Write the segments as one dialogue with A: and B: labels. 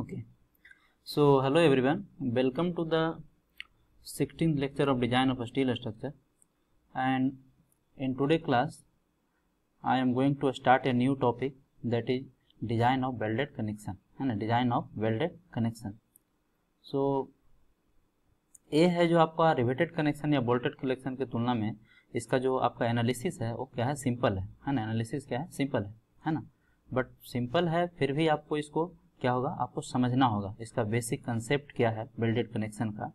A: okay so hello everyone welcome to the 16th lecture of design of a steel structure and in today class i am going to start a new topic that is design of welded connection and design of welded connection so ए है जो आपका riveted connection या bolted connection की तुलना में इसका जो आपका एनालिसिस है वो क्या है सिंपल है है ना एनालिसिस क्या है सिंपल है है ना बट सिंपल है फिर भी आपको इसको क्या होगा आपको समझना होगा इसका बेसिक कंसेप्ट क्या है बिल्डेड कनेक्शन का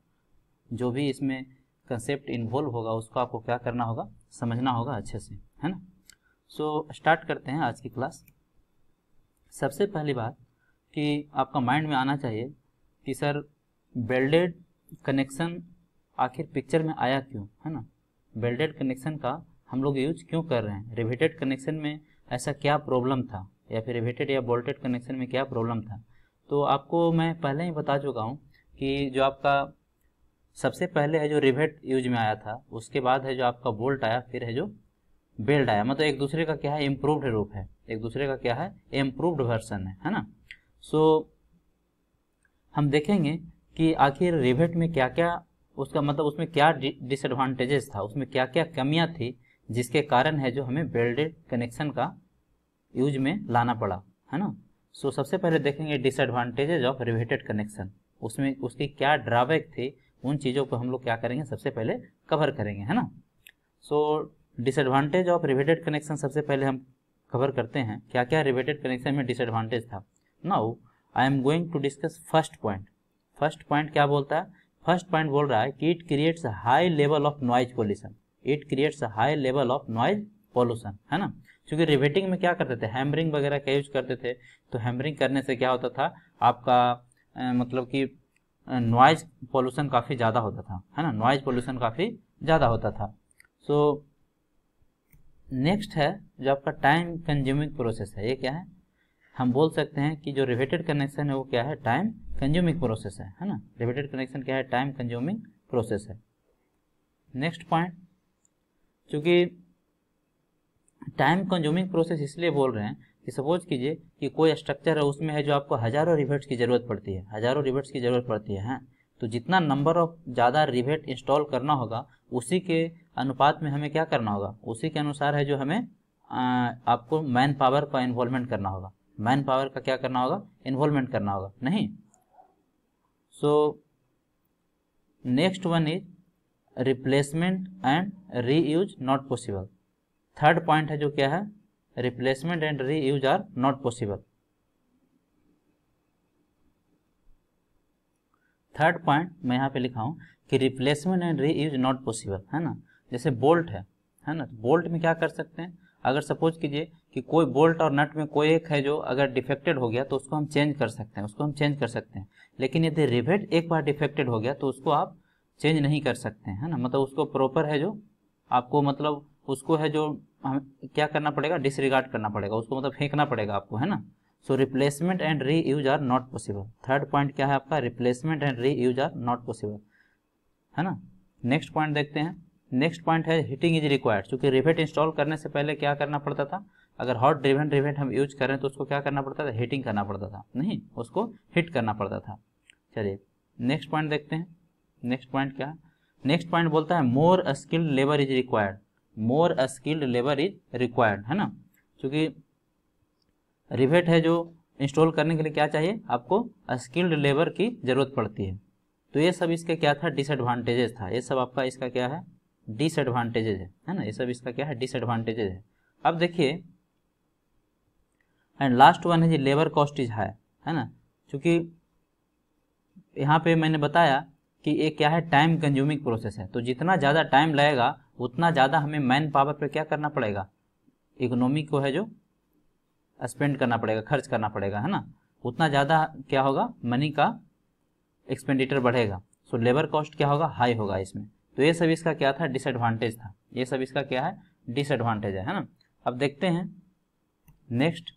A: जो भी इसमें कंसेप्ट इन्वॉल्व होगा उसको आपको क्या करना होगा समझना होगा अच्छे से है ना सो so, स्टार्ट करते हैं आज की क्लास सबसे पहली बात कि आपका माइंड में आना चाहिए कि सर बेल्डेड कनेक्शन आखिर पिक्चर में आया क्यों है ना बेल्डेड कनेक्शन का हम लोग यूज क्यों कर रहे हैं रिवेटेड कनेक्शन में ऐसा क्या प्रॉब्लम था या फिर रिवेटेड या बोल्टेड कनेक्शन में क्या प्रॉब्लम था तो आपको मैं पहले ही बता चुका हूँ कि जो आपका सबसे पहले है जो रिवेट यूज में आया था उसके बाद है जो आपका बोल्ट आया फिर है जो बेल्ट आया मतलब एक दूसरे का क्या है इम्प्रूव्ड रूप है एक दूसरे का क्या है इम्प्रूवड वर्सन है है ना सो so, हम देखेंगे कि आखिर रिवेट में क्या क्या उसका मतलब उसमें क्या डिसएडवांटेजेस था उसमें क्या क्या कमियां थी जिसके कारण है जो हमें बेल्डेड कनेक्शन का यूज में लाना पड़ा है ना सो so, सबसे पहले देखेंगे डिसएडवांटेजेज ऑफ रिवेटेड कनेक्शन उसमें उसकी क्या ड्राबैक थे उन चीज़ों को हम लोग क्या करेंगे सबसे पहले कवर करेंगे है ना so disadvantage of riveted connection सबसे पहले हम कवर करते हैं क्या क्या रिवेटेड कनेक्शन में डिसएडवांटेज था now I am going to discuss first point first point क्या बोलता है फर्स्ट पॉइंट बोल रहा है कि it creates high level of noise pollution it creates high level of noise pollution है ना क्योंकि रिवेटिंग में क्या करते थे हैमरिंग वगैरह का यूज करते थे तो हैमरिंग करने से क्या होता था आपका आ, मतलब कि नॉइज पोल्यूशन काफ़ी ज़्यादा होता था है ना नॉइज पोल्यूशन काफ़ी ज़्यादा होता था सो so, नेक्स्ट है जो आपका टाइम कंज्यूमिंग प्रोसेस है ये क्या है हम बोल सकते हैं कि जो रिवेटेड कनेक्शन है वो क्या है टाइम कंज्यूमिंग प्रोसेस है है ना रिवेटेड कनेक्शन क्या है टाइम कंज्यूमिंग प्रोसेस है नेक्स्ट पॉइंट चूँकि टाइम कंज्यूमिंग प्रोसेस इसलिए बोल रहे हैं कि सपोज कीजिए कि कोई स्ट्रक्चर है उसमें है जो आपको हज़ारों रिवेट्स की ज़रूरत पड़ती है हज़ारों रिवेट्स की ज़रूरत पड़ती है, है हाँ? तो जितना नंबर ऑफ ज़्यादा रिवेट इंस्टॉल करना होगा उसी के अनुपात में हमें क्या करना होगा उसी के अनुसार है जो हमें आ, आपको मैन पावर का इन्वॉल्वमेंट करना होगा मैन पावर का क्या करना होगा इन्वॉल्वमेंट करना होगा नहीं so next one is replacement and re not possible third point है जो क्या है replacement and reuse are not possible third point मैं यहाँ पे लिखा हूँ कि replacement and reuse not possible है ना जैसे बोल्ट है है ना बोल्ट में क्या कर सकते हैं अगर सपोज कीजिए कि कोई बोल्ट और नट में कोई एक है जो अगर डिफेक्टेड हो गया तो उसको हम चेंज कर सकते हैं उसको हम चेंज कर सकते हैं लेकिन यदि रिवेट एक बार डिफेक्टेड हो गया तो उसको आप चेंज नहीं कर सकते हैं ना मतलब उसको प्रॉपर है जो आपको मतलब उसको है जो हम क्या करना पड़ेगा डिसरिगार्ड करना पड़ेगा उसको मतलब फेंकना पड़ेगा आपको है ना so replacement and reuse are not possible third point क्या है आपका replacement and reuse are not possible है ना नेक्स्ट पॉइंट देखते हैं नेक्स्ट पॉइंट है हीटिंग इज रिक्वायर्ड क्योंकि रिवेट इंस्टॉल करने से पहले क्या करना पड़ता था अगर हॉट ड्रिवन रिवेट हम यूज करें तो उसको क्या करना पड़ता था हीटिंग करना पड़ता था नहीं उसको हीट करना पड़ता था चलिए नेक्स्ट पॉइंट देखते हैं नेक्स्ट पॉइंट क्या है नेक्स्ट पॉइंट बोलता है more skilled labour is required more skilled labour is required है ना क्योंकि रिवेट है जो इंस्टॉल करने के लिए क्या चाहिए आपको स्किल्ड लेबर की ज़रूरत पड़ती है तो ये सब इसके क्या था डिसएडवांटेजेस था ये सब आपका इसका क्या है डिसएडवांटेजेज है है ना ये सब इसका क्या है डिसएडवांटेजेज है अब देखिए एंड लास्ट वन है जी लेबर कॉस्ट इज हाई है ना क्योंकि यहाँ पे मैंने बताया कि ये क्या है टाइम कंज्यूमिंग प्रोसेस है तो जितना ज़्यादा टाइम लगेगा उतना ज़्यादा हमें मैन पावर पर क्या करना पड़ेगा इकोनॉमी को है जो स्पेंड करना पड़ेगा खर्च करना पड़ेगा है ना उतना ज़्यादा क्या होगा मनी का एक्सपेंडिचर बढ़ेगा सो लेबर कॉस्ट क्या होगा हाई होगा इसमें तो ये सब इसका क्या था डिसएडवांटेज था ये सब इसका क्या है डिसएडवांटेज है है ना अब देखते हैं नेक्स्ट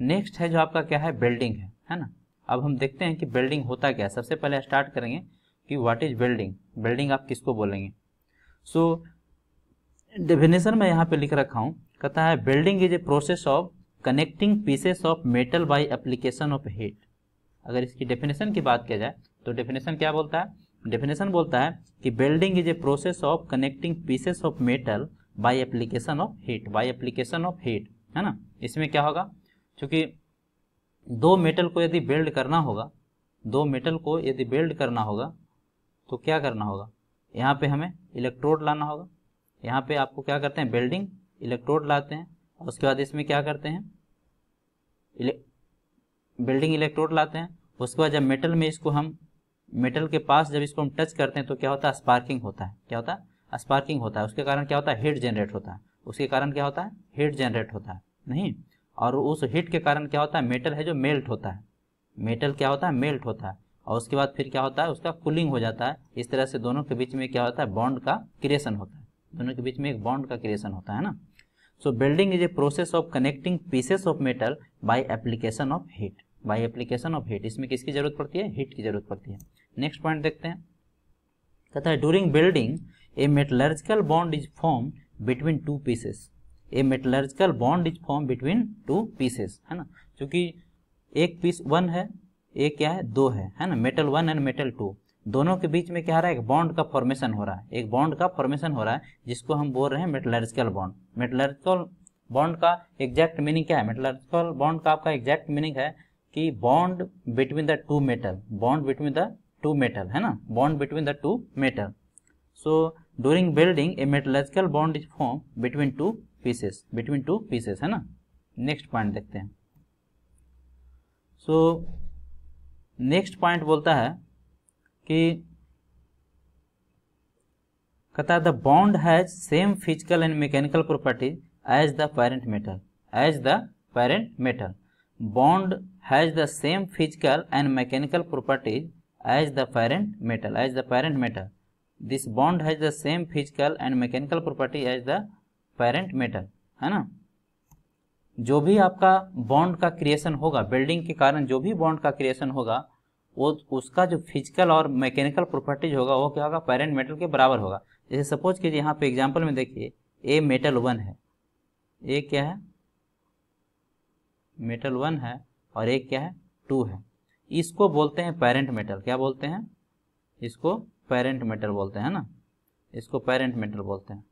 A: नेक्स्ट है जो आपका क्या है बिल्डिंग है है ना अब हम देखते हैं कि बिल्डिंग होता क्या है सबसे पहले स्टार्ट करेंगे कि व्हाट इज बिल्डिंग बिल्डिंग आप किसको बोलेंगे सो so, डेफिनेशन में यहाँ पे लिख रखा हूँ कहता है welding is a process of connecting pieces of metal by application of heat अगर इसकी डेफिनेशन की बात किया जाए तो डेफिनेशन क्या बोलता है डेफिनेशन बोलता है कि welding is a process of connecting pieces of metal by application of heat by application of heat है ना इसमें क्या होगा क्योंकि दो मेटल को यदि बेल्ड करना होगा दो मेटल को यदि बेल्ड करना होगा तो क्या करना होगा यहाँ पे हमें इलेक्ट्रोड लाना होगा यहाँ पे आपको क्या करते हैं बेल्डिंग इलेक्ट्रोड लाते हैं और उसके बाद इसमें क्या करते हैं इले, बेल्डिंग इलेक्ट्रोड लाते हैं उसके बाद जब मेटल में इसको हम मेटल के पास जब इसको हम टच करते हैं तो क्या होता है स्पार्किंग होता है क्या होता है स्पार्किंग होता है उसके कारण क्या होता है हीट जनरेट होता है उसके कारण क्या होता है हीट जनरेट होता है नहीं और उस हीट के कारण क्या होता है मेटल है जो मेल्ट होता है मेटल क्या होता है मेल्ट होता है और उसके बाद फिर क्या होता है उसका कूलिंग हो जाता है इस तरह से दोनों के बीच में क्या होता है बॉन्ड का क्रिएशन होता है दोनों के बीच में एक बॉन्ड का क्रिएशन होता है ना so welding is a process of connecting pieces of metal by application of heat by application of heat इसमें किसकी जरूरत पड़ती है हीट की जरूरत पड़ती है नेक्स्ट पॉइंट देखते हैं कहता है during welding a metallurgical bond is form between two pieces a metallurgical bond is form between two pieces है ना क्योंकि एक पीस वन है एक क्या है दो है है ना metal one and metal two दोनों के बीच में क्या हो रहा है एक बॉन्ड का फॉर्मेशन हो रहा है एक बॉन्ड का फॉर्मेशन हो रहा है जिसको हम बोल रहे हैं मेटलर्जिकल बॉन्ड मेटलर्जिकल बॉन्ड का एग्जैक्ट मीनिंग क्या है मेटलर्जिकल बॉन्ड का आपका एग्जैक्ट मीनिंग है कि bond between the two metal bond between the two metal है ना bond between the two metal so during welding a metallurgical bond is form between two pieces between two pieces है ना next point देखते हैं so next point बोलता है कि कहता है the bond has same physical and mechanical properties as the parent metal as the parent metal bond has the same physical and mechanical properties as the parent metal as the parent metal this bond has the same physical and mechanical property as the parent metal है ना जो भी आपका bond का creation होगा building के कारण जो भी बॉन्ड का क्रिएशन होगा वो उसका जो फिजिकल और मैकेनिकल प्रॉपर्टीज होगा वो क्या होगा पैरेंट मेटल के बराबर होगा जैसे सपोज कीजिए यहाँ पे एग्जाम्पल में देखिए ए मेटल वन है ए क्या है मेटल वन है और एक क्या है टू है इसको बोलते हैं पेरेंट मेटल क्या बोलते हैं इसको पेरेंट मेटल बोलते हैं ना इसको पेरेंट मेटल बोलते हैं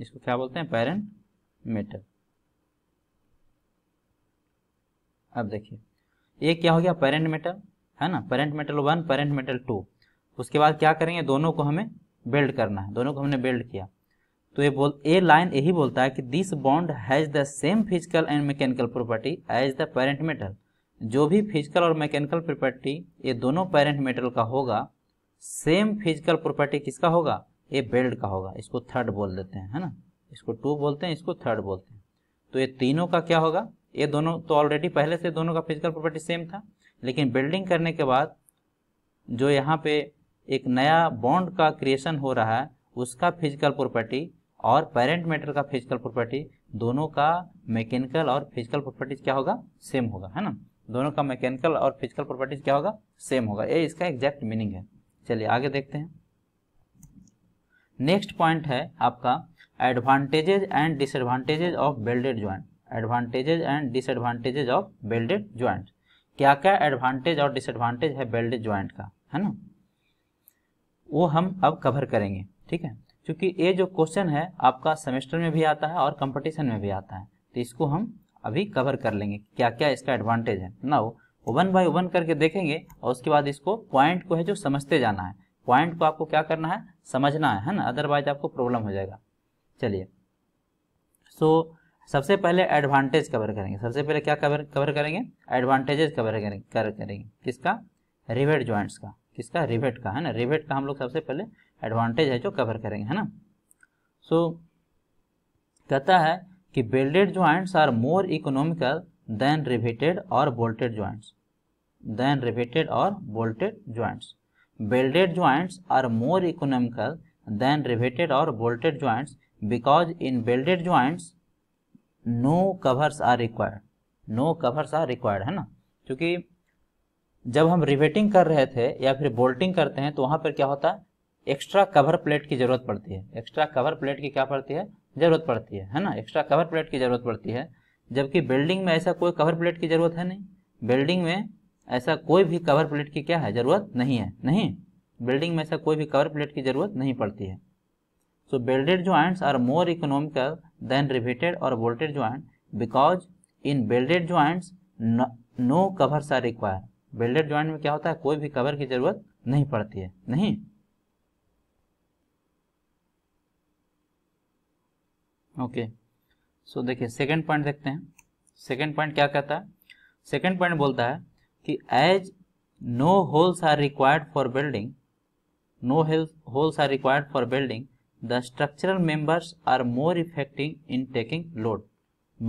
A: इसको क्या बोलते हैं पेरेंट मेटल अब देखिए ये क्या हो गया पेरेंट मेटल है ना parent metal one parent metal two उसके बाद क्या करेंगे दोनों को हमें बिल्ड करना है दोनों को हमने बिल्ड किया तो ये बोल ए लाइन यही बोलता है कि this bond has the same physical and mechanical property as the parent metal जो भी फिजिकल और मैकेनिकल प्रॉपर्टी ये दोनों पेरेंट मेटल का होगा सेम फिजिकल प्रॉपर्टी किसका होगा ये बेल्ट का होगा इसको थर्ड बोल देते हैं है ना इसको टू बोलते हैं इसको थर्ड बोलते हैं तो ये तीनों का क्या होगा ये दोनों तो ऑलरेडी पहले से दोनों का फिजिकल प्रॉपर्टी सेम था लेकिन बिल्डिंग करने के बाद जो यहाँ पे एक नया बॉन्ड का क्रिएशन हो रहा है उसका फिजिकल प्रॉपर्टी और पेरेंट मैटर का फिजिकल प्रॉपर्टी दोनों का मैकेनिकल और फिजिकल प्रॉपर्टीज क्या होगा सेम होगा है ना दोनों का मैकेनिकल और फिजिकल प्रॉपर्टीज क्या होगा सेम होगा ये इसका एग्जैक्ट मीनिंग है चलिए आगे देखते हैं नेक्स्ट पॉइंट है आपका advantages and disadvantages of welded joint advantages and disadvantages of welded joint क्या क्या एडवांटेज और डिसएडवांटेज है बेल्डेड ज्वाइंट का है ना वो हम अब कवर करेंगे ठीक है क्योंकि ये जो क्वेश्चन है आपका सेमेस्टर में भी आता है और कंपटीशन में भी आता है तो इसको हम अभी कवर कर लेंगे क्या क्या इसका एडवांटेज है ना वो वन बाय वन करके देखेंगे और उसके बाद इसको पॉइंट को है जो समझते जाना है पॉइंट को आपको क्या करना है समझना है है ना अदरवाइज आपको प्रॉब्लम हो जाएगा चलिए सो so, सबसे पहले एडवांटेज कवर करेंगे सबसे पहले क्या कवर कवर करेंगे एडवांटेजेस कवर करेंगे कर करेंगे किसका रिवेट ज्वाइंट्स का किसका रिवेट का है ना रिवेट का हम लोग सबसे पहले एडवांटेज है जो कवर करेंगे है ना सो so, कहता है कि welded joints are more economical than riveted और बोल्टेड ज्वाइंट्स देन रिवेटेड और bolted joints welded joints are more economical than riveted और bolted joints because in welded joints no covers are required no covers are required है ना क्योंकि जब हम riveting कर रहे थे या फिर बोल्टिंग करते हैं तो वहां पर क्या होता है एक्स्ट्रा कवर प्लेट की जरूरत पड़ती है एक्स्ट्रा कवर प्लेट की क्या पड़ती है जरूरत पड़ती है है ना एक्स्ट्रा कवर प्लेट की जरूरत पड़ती है जबकि बिल्डिंग में ऐसा कोई कवर प्लेट की जरूरत है नहीं बिल्डिंग में ऐसा कोई भी कवर प्लेट की क्या है जरूरत नहीं है नहीं बिल्डिंग में ऐसा कोई भी कवर प्लेट की जरूरत नहीं पड़ती है so welded joints are more economical than riveted और bolted joint because in welded joints no covers are require welded joint में क्या होता है कोई भी कवर की जरूरत नहीं पड़ती है नहीं ओके सो देखिए सेकंड पॉइंट देखते हैं सेकंड पॉइंट क्या कहता है सेकंड पॉइंट बोलता है कि as no holes are required for welding no holes are required for welding the structural members are more effective in taking load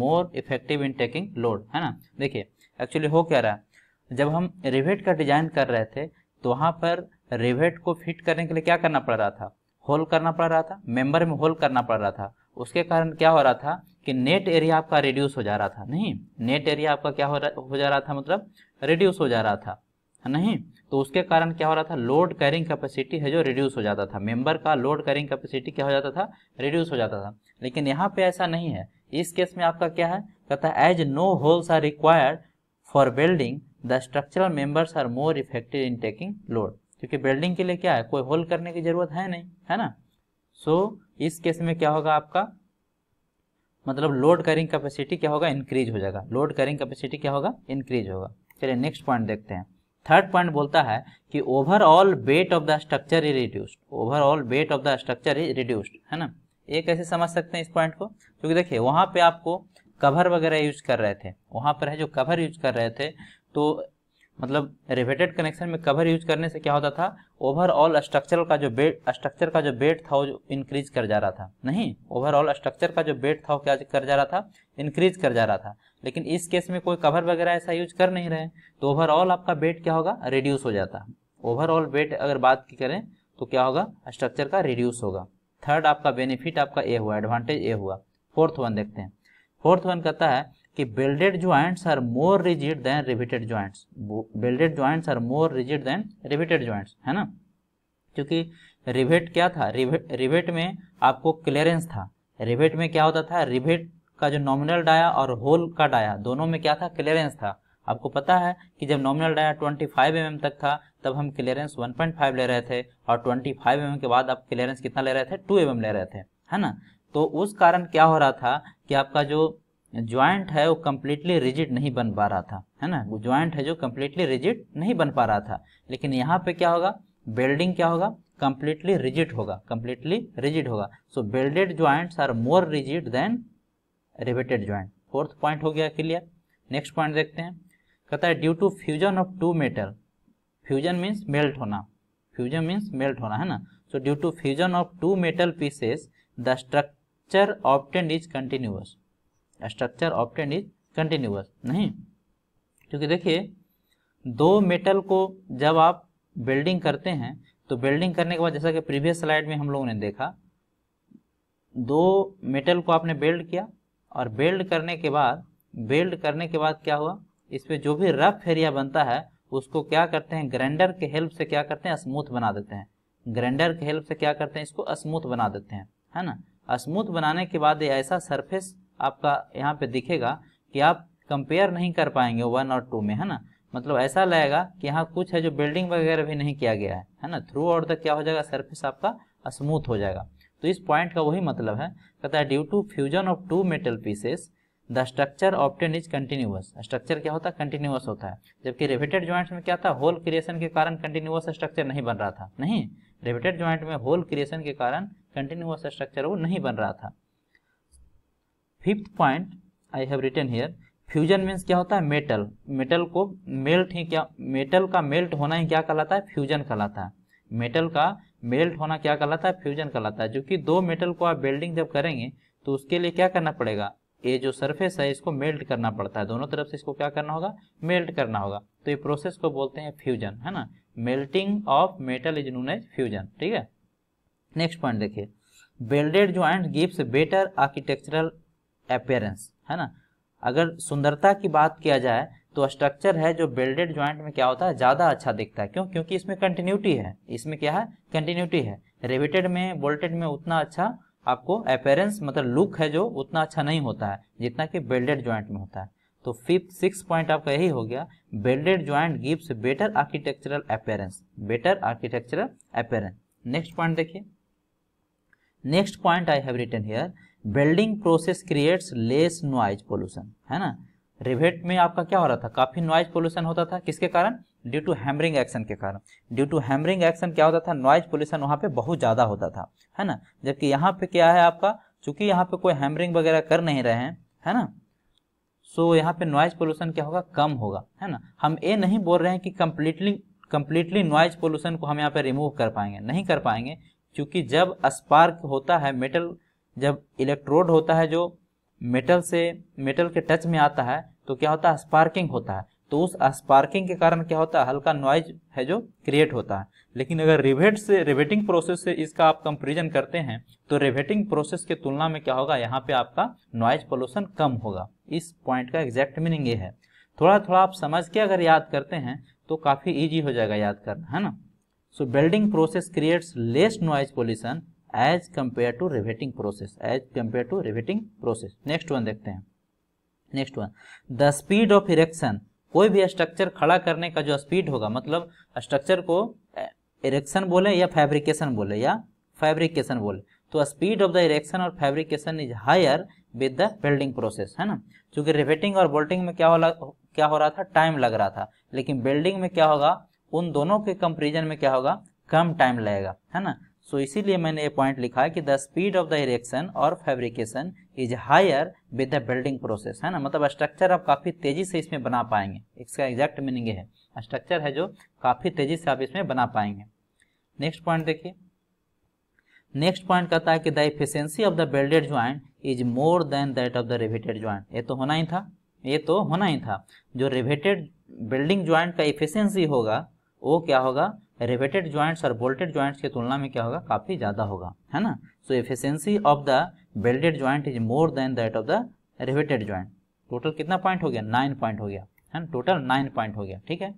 A: more effective in taking load है ना देखिए actually हो क्या रहा है जब हम रिवेट का डिजाइन कर रहे थे तो वहां पर रिवेट को फिट करने के लिए क्या करना पड़ रहा था होल करना पड़ रहा था मेंबर में होल करना पड़ रहा था उसके कारण क्या हो रहा था कि नेट एरिया आपका रिड्यूस हो जा रहा था नहीं नेट एरिया आपका क्या हो रहा हो जा रहा था मतलब रिड्यूस हो जा रहा था है नहीं तो उसके कारण क्या हो रहा था लोड कैरिंग कैपेसिटी है जो रिड्यूस हो जाता था मेंबर का लोड कैरिंग कैपेसिटी क्या हो जाता था रिड्यूस हो जाता था लेकिन यहाँ पे ऐसा नहीं है इस केस में आपका क्या है कहता है as no holes are required for welding the structural members are more effective in taking load क्योंकि बिल्डिंग के लिए क्या है कोई होल करने की जरूरत है नहीं है ना सो so, इस केस में क्या होगा आपका मतलब लोड कैरिंग कैपेसिटी क्या होगा इंक्रीज हो जाएगा लोड कैरिंग कैपेसिटी क्या होगा इंक्रीज होगा चलिए नेक्स्ट पॉइंट देखते हैं थर्ड पॉइंट बोलता है कि overall weight of the structure is reduced overall weight of the structure is reduced है ना ये कैसे समझ सकते हैं इस पॉइंट को क्योंकि देखिए वहाँ पे आपको कवर वगैरह यूज कर रहे थे वहाँ पर है जो कवर यूज कर रहे थे तो मतलब रिवेटेड कनेक्शन में कवर यूज करने से क्या होता था ओवरऑल स्ट्रक्चर का जो बेट स्ट्रक्चर का जो बेट था वो इंक्रीज कर जा रहा था नहीं ओवरऑल स्ट्रक्चर का जो बेट था वो क्या कर जा रहा था इंक्रीज कर जा रहा था लेकिन इस केस में कोई कवर वगैरह ऐसा यूज कर नहीं रहे तो ओवरऑल आपका बेट क्या होगा रिड्यूस हो जाता ओवरऑल बेट अगर बात की करें तो क्या होगा स्ट्रक्चर का रिड्यूस होगा थर्ड आपका बेनिफिट आपका ए हुआ एडवांटेज ए हुआ फोर्थ वन देखते हैं फोर्थ वन कहता है कि welded joints are more rigid than riveted joints welded joints are more rigid than riveted joints है ना क्योंकि रिवेट क्या था रिवेट रिवेट में आपको क्लियरेंस था रिवेट में क्या होता था रिवेट का जो नॉमिनल डाया और होल का डाया दोनों में क्या था क्लियरेंस था आपको पता है कि जब नॉमिनल डाया 25 फाइव mm तक था तब हम क्लियरेंस 1.5 ले रहे थे और 25 फाइव mm के बाद आप क्लियरेंस कितना ले रहे थे 2 एम mm ले रहे थे है ना तो उस कारण क्या हो रहा था कि आपका जो ज्वाइंट है वो कम्प्लीटली रिजिड नहीं बन पा रहा था है ना ज्वाइंट है जो कम्प्लीटली रिजिड नहीं बन पा रहा था लेकिन यहाँ पे क्या होगा बेल्डिंग क्या होगा कंप्लीटली रिजिड होगा कंप्लीटली रिजिड होगा so welded joints are more rigid than riveted joint fourth point हो गया क्लियर नेक्स्ट पॉइंट देखते हैं कहता है due to fusion of two metal fusion means melt होना फ्यूजन मीन्स मेल्ट होना है ना so due to fusion of two metal pieces the structure obtained is continuous structure obtained is continuous नहीं क्योंकि देखिए दो मेटल को जब आप बेल्डिंग करते हैं तो बेल्डिंग करने के बाद जैसा कि प्रीवियस स्लाइड में हम लोगों ने देखा दो मेटल को आपने बेल्ड किया और बेल्ड करने के बाद बेल्ड करने के बाद क्या हुआ इस पर जो भी रफ एरिया बनता है उसको क्या करते हैं ग्राइंडर के हेल्प से क्या करते हैं स्मूथ बना देते हैं ग्राइंडर के हेल्प से क्या करते हैं इसको स्मूथ बना देते हैं है ना स्मूथ बनाने के बाद ये ऐसा सरफेस आपका यहाँ पे दिखेगा कि आप कंपेयर नहीं कर पाएंगे वन और टू में है ना मतलब ऐसा लगेगा कि यहाँ कुछ है जो बिल्डिंग वगैरह भी नहीं किया गया है है ना थ्रू आउट द क्या हो जाएगा सर्फिस आपका स्मूथ हो जाएगा तो इस पॉइंट का वही मतलब है कहता है due to fusion of two metal pieces the structure obtained is continuous structure क्या होता है कंटिन्यूस होता है जबकि रिवेटेड ज्वाइंट्स में क्या था होल क्रिएशन के कारण कंटिन्यूस स्ट्रक्चर नहीं बन रहा था नहीं रिवेटेड ज्वाइंट में होल क्रिएशन के कारण कंटिन्यूस स्ट्रक्चर वो नहीं बन रहा था fifth point I have written here fusion means क्या होता है मेटल मेटल को मेल्ट ही क्या मेटल का मेल्ट होना ही क्या कहलाता है फ्यूजन कहलाता है मेटल का मेल्ट होना क्या कहलाता है फ्यूजन कहलाता है जो कि दो मेटल को आप बेल्डिंग जब करेंगे तो उसके लिए क्या करना पड़ेगा ये जो सरफेस है इसको मेल्ट करना पड़ता है दोनों तरफ से इसको क्या करना होगा मेल्ट करना होगा तो ये प्रोसेस को बोलते हैं फ्यूजन है ना melting of metal is known as fusion ठीक है नेक्स्ट पॉइंट देखिए welded joint gives better architectural appearance है ना अगर सुंदरता की बात किया जाए तो स्ट्रक्चर है जो बेल्डेड ज्वाइंट में क्या होता है ज़्यादा अच्छा दिखता है क्यों क्योंकि इसमें कंटिन्यूटी है इसमें क्या है कंटिन्यूटी है रेविटेड में बोल्टेड में उतना अच्छा आपको अपेयरेंस मतलब लुक है जो उतना अच्छा नहीं होता है जितना कि बेल्डेड ज्वाइंट में होता है तो फिफ्थ सिक्स पॉइंट आपका यही हो गया welded joint gives better architectural appearance better architectural appearance next point देखिए next point I have written here welding process creates less noise pollution है ना रिवेट में आपका क्या हो रहा था काफी नॉइज पोल्यूशन होता था किसके कारण ड्यू टू हैमरिंग एक्शन के कारण ड्यू टू हैमरिंग एक्शन क्या होता था नॉइज पोल्यूशन वहाँ पे बहुत ज़्यादा होता था है ना जबकि यहाँ पे क्या है आपका चूंकि यहाँ पे कोई हैमरिंग वगैरह कर नहीं रहे हैं है ना सो so, यहाँ पे नॉइज पोल्यूशन क्या होगा कम होगा है ना हम ये नहीं बोल रहे हैं कि कम्प्लीटली कम्प्लीटली नॉइज पोल्यूशन को हम यहाँ पे रिमूव कर पाएंगे नहीं कर पाएंगे क्योंकि जब स्पार्क होता है मेटल जब इलेक्ट्रोड होता है जो मेटल से मेटल के टच में आता है तो क्या होता है स्पार्किंग होता है तो उस स्पार्किंग के कारण क्या होता है हल्का नॉइज है जो क्रिएट होता है लेकिन अगर रिवेट से रिवेटिंग प्रोसेस से इसका आप कंपेरिजन करते हैं तो रिवेटिंग प्रोसेस के तुलना में क्या होगा यहाँ पे आपका नॉइज पोल्यूशन कम होगा इस पॉइंट का एग्जैक्ट मीनिंग ये है थोड़ा थोड़ा आप समझ के अगर याद करते हैं तो काफ़ी ईजी हो जाएगा याद करना है ना so welding process creates less noise pollution as compare to riveting process as compare to riveting process next one देखते हैं next one the speed of erection कोई भी स्ट्रक्चर खड़ा करने का जो स्पीड होगा मतलब स्ट्रक्चर को इरेक्शन बोले या फैब्रिकेशन बोले या फैब्रिकेशन बोले तो स्पीड ऑफ द इरेक्शन और fabrication is higher with the welding process है ना क्योंकि रिवेटिंग और बोल्टिंग में क्या हो क्या हो रहा था टाइम लग रहा था लेकिन बिल्डिंग में क्या होगा उन दोनों के कंपेरिजन में क्या होगा कम टाइम लगेगा है ना सो so, इसीलिए मैंने ये पॉइंट लिखा है कि the speed of the erection और fabrication is higher with the welding process है ना मतलब स्ट्रक्चर आप काफ़ी तेजी से इसमें बना पाएंगे इसका एग्जैक्ट मीनिंग है स्ट्रक्चर है जो काफ़ी तेजी से आप इसमें बना पाएंगे नेक्स्ट पॉइंट देखिए नेक्स्ट पॉइंट कहता है कि the efficiency of the welded joint is more than that of the riveted joint ये तो होना ही था ये तो होना ही था जो रिवेटेड बिल्डिंग ज्वाइंट का इफिशियंसी होगा वो क्या होगा रिवेटेड ज्वाइंट्स और बोल्टेड ज्वाइंट्स की तुलना में क्या होगा काफ़ी ज़्यादा होगा है ना so efficiency of the welded joint is more than that of the riveted joint total कितना पॉइंट हो गया नाइन पॉइंट हो गया है ना टोटल नाइन पॉइंट हो गया ठीक है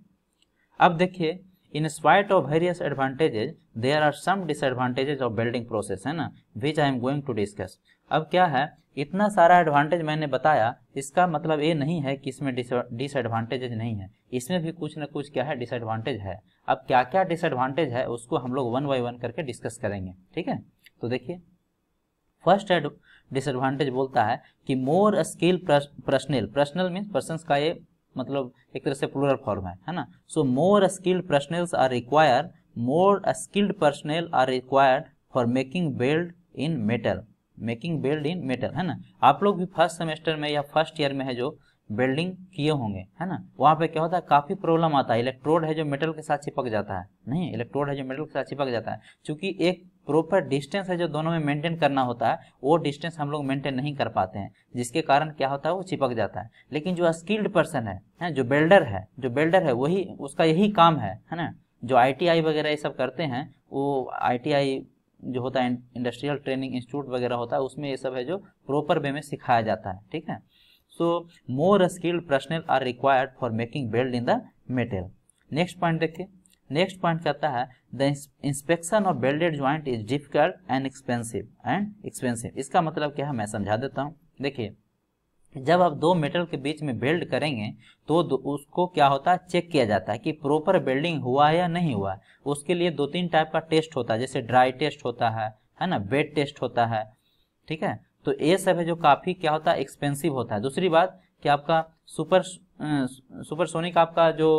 A: अब देखिए in spite of various advantages there are some disadvantages of welding process है ना which I am going to discuss अब क्या है इतना सारा एडवांटेज मैंने बताया इसका मतलब ये नहीं है कि इसमें डिसएडवांटेजेज नहीं है इसमें भी कुछ ना कुछ क्या है डिसएडवांटेज है अब क्या क्या डिसएडवांटेज है उसको हम लोग वन बाई वन करके डिस्कस करेंगे ठीक है तो देखिए फर्स्ट एड डिसएडवांटेज बोलता है कि more skill personnel personnel means person का ये मतलब एक तरह से प्लूरल फॉर्म है है ना so more skilled personnels are require more skilled personnel are required for making weld in metal making weld in metal है ना आप लोग भी फर्स्ट सेमेस्टर में या फर्स्ट ईयर में है जो बिल्डिंग किए होंगे है ना वहाँ पे क्या होता है काफ़ी प्रॉब्लम आता है इलेक्ट्रोड है जो मेटल के साथ चिपक जाता है नहीं इलेक्ट्रोड है जो मेटल के साथ चिपक जाता है क्योंकि एक प्रॉपर डिस्टेंस है जो दोनों में मेंटेन करना होता है वो डिस्टेंस हम लोग मेंटेन नहीं कर पाते हैं जिसके कारण क्या होता है वो चिपक जाता है लेकिन जो स्किल्ड पर्सन है, है जो बिल्डर है जो बिल्डर है वही उसका यही काम है है ना जो आई वगैरह ये सब करते हैं वो आई जो होता है इंडस्ट्रियल ट्रेनिंग इंस्टीट्यूट वगैरह होता है उसमें ये सब है जो प्रॉपर वे में सिखाया जाता है ठीक है so more skilled personnel are required for making weld in the material next point देखिए नेक्स्ट पॉइंट कहता है the inspection of welded joint is difficult and expensive and expensive इसका मतलब क्या है मैं समझा देता हूँ देखिए जब आप दो मेटल के बीच में बेल्ड करेंगे तो उसको क्या होता है चेक किया जाता है कि प्रॉपर बेल्डिंग हुआ है या नहीं हुआ है उसके लिए दो तीन टाइप का टेस्ट होता है जैसे ड्राई टेस्ट होता है है ना बेड टेस्ट होता है ठीक है तो ये सब है जो काफ़ी क्या होता है एक्सपेंसिव होता है दूसरी बात कि आपका सुपर सुपरसोनिक आपका जो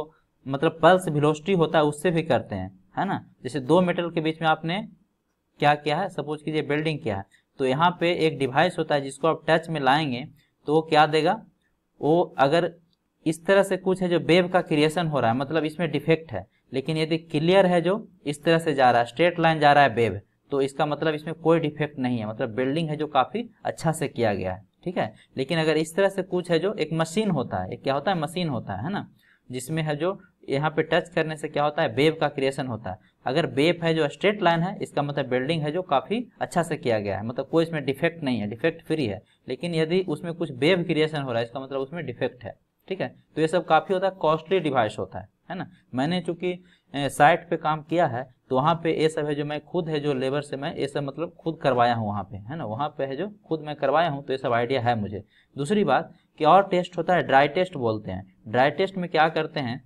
A: मतलब पल्स विलोस्टी होता है उससे भी करते हैं है ना जैसे दो मेटल के बीच में आपने क्या किया है सपोज कीजिए बेल्डिंग किया है तो यहाँ पे एक डिवाइस होता है जिसको आप टच में लाएंगे तो वो क्या देगा वो अगर इस तरह से कुछ है जो बेब का क्रिएशन हो रहा है मतलब इसमें डिफेक्ट है लेकिन यदि क्लियर है जो इस तरह से जा रहा है स्ट्रेट लाइन जा रहा है बेब तो इसका मतलब इसमें कोई डिफेक्ट नहीं है मतलब बिल्डिंग है जो काफ़ी अच्छा से किया गया है ठीक है लेकिन अगर इस तरह से कुछ है जो एक मशीन होता है एक क्या होता है मशीन होता है, है ना जिसमें है जो यहाँ पे टच करने से क्या होता है बेब का क्रिएशन होता है अगर बेप है जो स्ट्रेट लाइन है इसका मतलब बिल्डिंग है जो काफ़ी अच्छा से किया गया है मतलब कोई इसमें डिफेक्ट नहीं है डिफेक्ट फ्री है लेकिन यदि उसमें कुछ बेब क्रिएशन हो रहा है इसका मतलब उसमें डिफेक्ट है ठीक है तो ये सब काफ़ी होता है कॉस्टली डिवाइस होता है है ना मैंने चूंकि साइट पे काम किया है तो वहाँ पे ये सब है जो मैं खुद है जो लेबर से मैं ये सब मतलब खुद करवाया हूँ वहाँ पे है ना वहाँ पे है जो खुद मैं करवाया हूँ तो ये सब आइडिया है मुझे दूसरी बात कि और टेस्ट होता है ड्राई टेस्ट बोलते हैं ड्राई टेस्ट में क्या करते हैं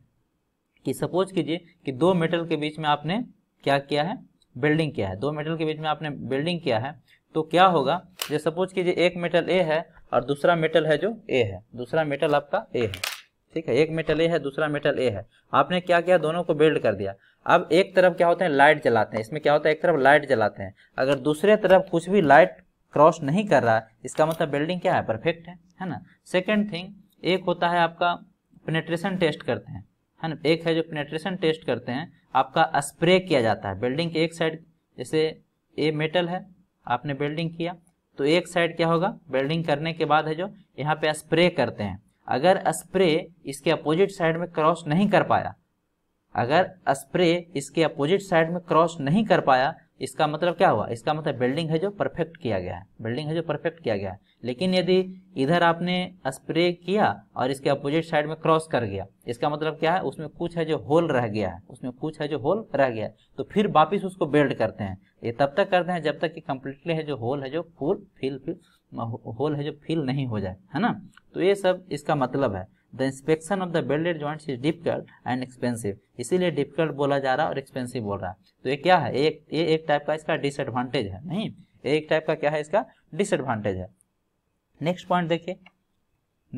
A: कि सपोज कीजिए कि दो मेटल के बीच में आपने क्या किया है बिल्डिंग किया है दो मेटल के बीच में आपने बिल्डिंग किया है तो क्या होगा जो सपोज कीजिए एक मेटल ए है और दूसरा मेटल है जो ए है दूसरा मेटल आपका ए है ठीक है एक मेटल ए है दूसरा मेटल ए है आपने क्या किया दोनों को बिल्ड कर दिया अब एक तरफ क्या होता है लाइट जलाते हैं इसमें क्या होता है एक तरफ लाइट जलाते हैं अगर दूसरे तरफ कुछ भी लाइट क्रॉस नहीं कर रहा है इसका मतलब बिल्डिंग क्या है परफेक्ट है है ना सेकेंड थिंग एक होता है आपका पेनेट्रेशन टेस्ट करते हैं है ना एक है जो पेनेट्रेशन टेस्ट करते हैं आपका स्प्रे किया जाता है बिल्डिंग के एक साइड जैसे ए मेटल है आपने बिल्डिंग किया तो एक साइड क्या होगा बिल्डिंग करने के बाद है जो यहाँ पे स्प्रे करते हैं अगर स्प्रे इसके अपोजिट साइड में क्रॉस नहीं कर पाया अगर स्प्रे इसके अपोजिट साइड में क्रॉस नहीं कर पाया इसका मतलब क्या हुआ इसका मतलब बिल्डिंग है जो परफेक्ट किया गया है बिल्डिंग है जो परफेक्ट किया गया है लेकिन यदि इधर आपने स्प्रे किया और इसके अपोजिट साइड में क्रॉस कर गया इसका मतलब क्या है उसमें कुछ है जो होल रह गया है उसमें कुछ है जो होल रह गया है तो फिर वापिस उसको बिल्ड करते हैं ये तब तक करते हैं जब तक कि कम्प्लीटली है जो होल है जो फुल फिल फिल होल है जो फिल नहीं हो जाए है ना तो ये सब इसका मतलब है the inspection of the welded joints is difficult and expensive इसीलिए डिफिकल्ट बोला जा रहा है और एक्सपेंसिव बोल रहा है तो ये क्या है एक ये एक टाइप का इसका डिसएडवांटेज है नहीं एक टाइप का क्या है इसका डिसएडवांटेज है नेक्स्ट पॉइंट देखिए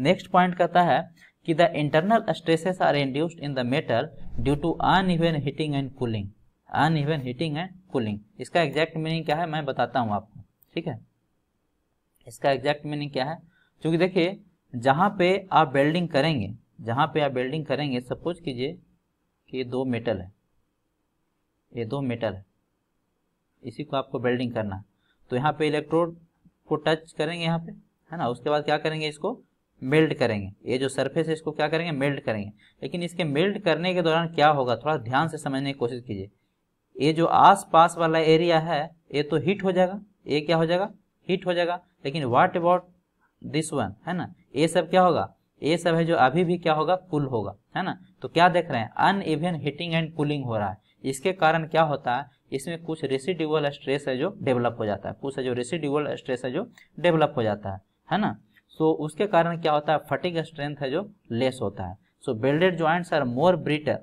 A: नेक्स्ट पॉइंट कहता है कि the internal stresses are induced in the metal due to uneven heating and cooling uneven heating and cooling इसका एग्जैक्ट मीनिंग क्या है मैं बताता हूँ आपको ठीक है इसका एग्जैक्ट मीनिंग क्या है क्योंकि देखिए जहाँ पे आप वेल्डिंग करेंगे जहाँ पे आप वेल्डिंग करेंगे सपोज कीजिए कि ये दो मेटल है ये दो मेटल है इसी को आपको वेल्डिंग करना है तो यहाँ पे इलेक्ट्रोड को टच करेंगे यहाँ पे है ना उसके बाद क्या करेंगे इसको मेल्ट करेंगे ये जो सरफेस है इसको क्या करेंगे मेल्ट करेंगे लेकिन इसके मेल्ट करने के दौरान क्या होगा थोड़ा ध्यान से समझने की कोशिश कीजिए ये जो आस पास वाला एरिया है ये तो हीट हो जाएगा ये क्या हो जाएगा हीट हो जाएगा लेकिन वाट अबाउट दिस वन है ना ये सब क्या होगा ये सब है जो अभी भी क्या होगा पुल होगा है ना तो क्या देख रहे हैं uneven heating and cooling हो रहा है इसके कारण क्या होता है इसमें कुछ रेसिड्यूअल स्ट्रेस है जो डेवलप हो जाता है कुछ है जो रेसिड्यूअल स्ट्रेस है जो डेवलप हो जाता है है ना सो so, उसके कारण क्या होता है फटिक स्ट्रेंथ है जो लेस होता है सो बेल्डेड ज्वाइंट्स आर मोर ब्रिटर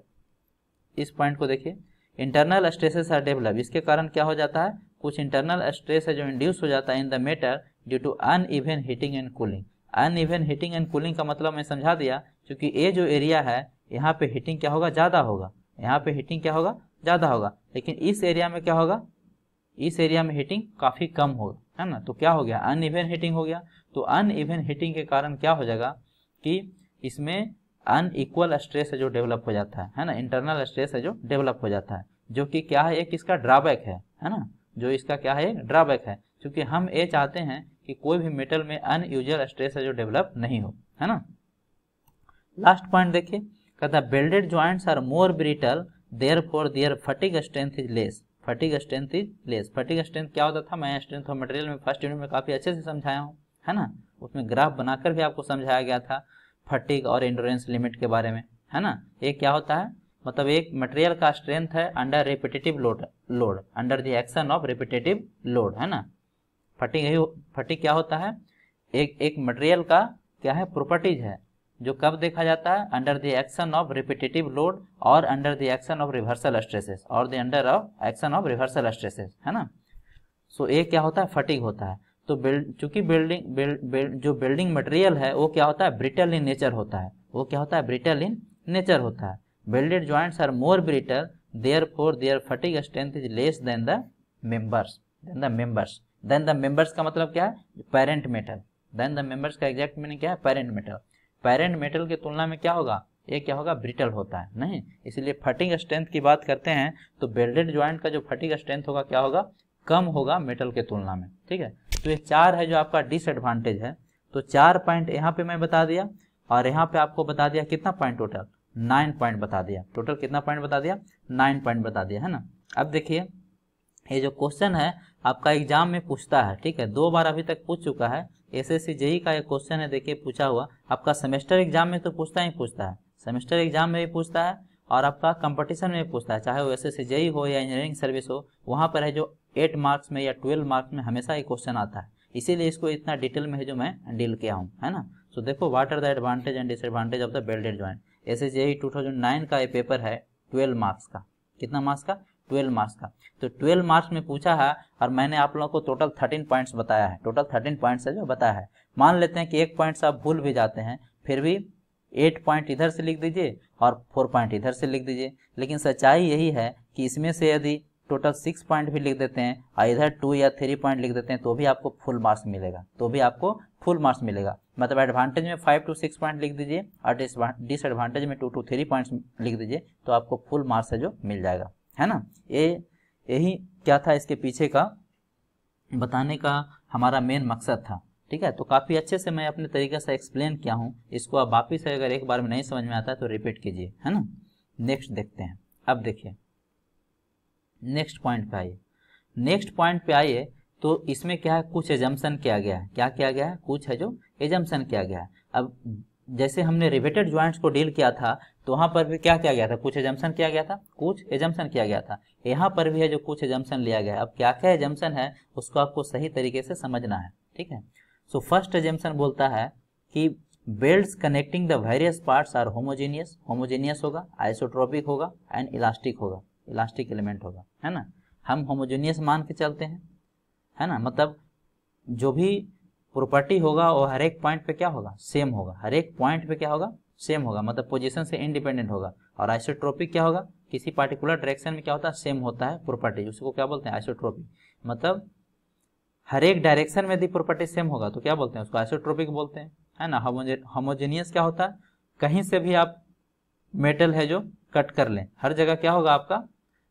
A: इस पॉइंट को देखिए इंटरनल स्ट्रेसेस आर डेवलप इसके कारण क्या हो जाता है कुछ इंटरनल स्ट्रेस है जो इंड्यूस हो जाता है in the metal due to uneven heating and cooling uneven heating and cooling का मतलब मैं समझा दिया क्योंकि ये जो एरिया है यहाँ पे हीटिंग क्या होगा ज़्यादा होगा यहाँ पे हीटिंग क्या होगा ज़्यादा होगा लेकिन इस एरिया में क्या होगा इस एरिया में हीटिंग काफ़ी कम होगा है ना तो क्या हो गया अन इवन हीटिंग हो गया तो अन इवन हीटिंग के कारण क्या हो जाएगा कि इसमें अनइक्वल स्ट्रेस है जो डेवलप हो जाता है है ना इंटरनल स्ट्रेस है जो डेवलप हो जाता है जो कि क्या है एक इसका ड्राबैक है है ना जो इसका क्या है ड्राबैक है क्योंकि हम ये चाहते हैं कि कोई भी मेटल में अनयूजल स्ट्रेस है जो डेवलप नहीं हो है ना लास्ट पॉइंट देखिए कहता welded joints are more brittle therefore their fatigue strength is less fatigue strength is less fatigue strength क्या होता था मैं स्ट्रेंथ ऑफ मटेरियल में फर्स्ट यूनिट में काफ़ी अच्छे से समझाया हूँ है ना उसमें ग्राफ बनाकर भी आपको समझाया गया था फटिक और इंडोरेंस लिमिट के बारे में है ना ये क्या होता है मतलब एक मटेरियल का स्ट्रेंथ है under repetitive load load under the action of repetitive load है ना फटिंग ही फटिंग क्या होता है एक एक मटेरियल का क्या है प्रॉपर्टीज है जो कब देखा जाता है under the action of repetitive load और under the action of reversal stresses और the under of action of reversal stresses है ना सो so, ये क्या होता है फटिंग होता है तो बिल्ड चूंकि बिल्डिंग बिल्ड, बिल्ड, जो बिल्डिंग मटेरियल है वो क्या होता है ब्रिटल इन नेचर होता है वो क्या होता है ब्रिटल इन नेचर होता है welded joints are more brittle therefore their fatigue strength is less than the members than the members than the members का मतलब क्या है parent metal than the members का एग्जैक्ट मीनिंग क्या है parent metal parent metal की तुलना में क्या होगा ये क्या होगा ब्रिटल होता है नहीं इसलिए फटिंग स्ट्रेंथ की बात करते हैं तो बेल्डेड ज्वाइंट का जो फटिंग स्ट्रेंथ होगा क्या होगा कम होगा मेटल के तुलना में ठीक है तो ये चार है जो आपका डिसएडवांटेज है तो चार पॉइंट यहाँ पे मैं बता दिया और यहाँ पे आपको बता दिया कितना पॉइंट टोटल नाइन पॉइंट बता दिया टोटल कितना पॉइंट बता दिया नाइन पॉइंट बता दिया है ना अब देखिए ये जो क्वेश्चन है आपका एग्जाम में पूछता है ठीक है दो बार अभी तक पूछ चुका है एस एस सी जेई का एक क्वेश्चन है देखिए पूछा हुआ आपका सेमेस्टर एग्जाम में तो पूछता ही पूछता है सेमेस्टर एग्जाम में भी पूछता है और आपका कंपटीशन में पूछता है चाहे वो एस एस सी जेई हो या इंजीनियरिंग सर्विस हो वहाँ पर है जो एट मार्क्स में या ट्वेल्व मार्क्स में हमेशा ये क्वेश्चन आता है इसीलिए इसको इतना डिटेल में है जो मैं डील किया हूँ है ना सो so, देखो what are the advantage and disadvantage of the welded joint S S JE two thousand nine का ये पेपर है ट्वेल्व मार्क्स का कितना मार्क्स का ट्वेल्व मार्क्स का तो 12 मार्क्स में पूछा है और मैंने आप लोगों को टोटल 13 पॉइंट्स बताया है टोटल 13 पॉइंट्स है जो बताया है मान लेते हैं कि एक पॉइंट आप भूल भी जाते हैं फिर भी एट पॉइंट इधर से लिख दीजिए और फोर पॉइंट इधर से लिख दीजिए लेकिन सच्चाई यही है कि इसमें से यदि टोटल सिक्स पॉइंट भी लिख देते हैं और इधर टू या थ्री पॉइंट लिख देते हैं तो भी आपको फुल मार्क्स मिलेगा तो भी आपको फुल मार्क्स मिलेगा मतलब एडवांटेज में फाइव टू सिक्स पॉइंट लिख दीजिए और डिसएडवांटेज में टू टू थ्री पॉइंट्स लिख दीजिए तो आपको फुल मार्क्स है जो मिल जाएगा है ना ये यही क्या था इसके पीछे का बताने का हमारा मेन मकसद था ठीक है तो काफ़ी अच्छे से मैं अपने तरीके से एक्सप्लेन किया हूँ इसको आप वापिस अगर एक बार में नहीं समझ में आता है तो रिपीट कीजिए है ना नेक्स्ट देखते हैं अब देखिए नेक्स्ट पॉइंट पे आइए नेक्स्ट पॉइंट पे आइए तो इसमें क्या है कुछ एजम्सन किया गया है क्या किया गया है कुछ है जो एजम्सन किया गया है अब जैसे हमने रिवेटेड ज्वाइंट्स को डील किया था तो वहां पर भी क्या किया गया था कुछ एजम्सन किया गया था कुछ एजम्सन किया गया था यहाँ पर भी है जो कुछ एजम्सन लिया गया है अब क्या क्या एजम्सन है उसको आपको सही तरीके से समझना है ठीक है सो फर्स्ट एजम्सन बोलता है कि weld connecting the various parts are homogeneous homogeneous होगा आइसोट्रोपिक होगा एंड इलास्टिक होगा इलास्टिक एलिमेंट होगा है ना हम होमोजेनियस मान के चलते हैं है ना मतलब जो भी प्रॉपर्टी होगा वो हर एक पॉइंट पे क्या होगा सेम होगा हर एक पॉइंट पे क्या होगा सेम होगा मतलब पोजीशन से इंडिपेंडेंट होगा और आइसोट्रोपिक क्या होगा किसी पार्टिकुलर डायरेक्शन में क्या होता है सेम होता है प्रॉपर्टी उसको क्या बोलते हैं आइसोट्रोपिक मतलब हर एक डायरेक्शन में यदि प्रॉपर्टी सेम होगा तो क्या बोलते हैं उसको आइसोट्रोपिक बोलते हैं है ना होमोजेनियस क्या होता है कहीं से भी आप मेटल है जो कट कर लें हर जगह क्या होगा आपका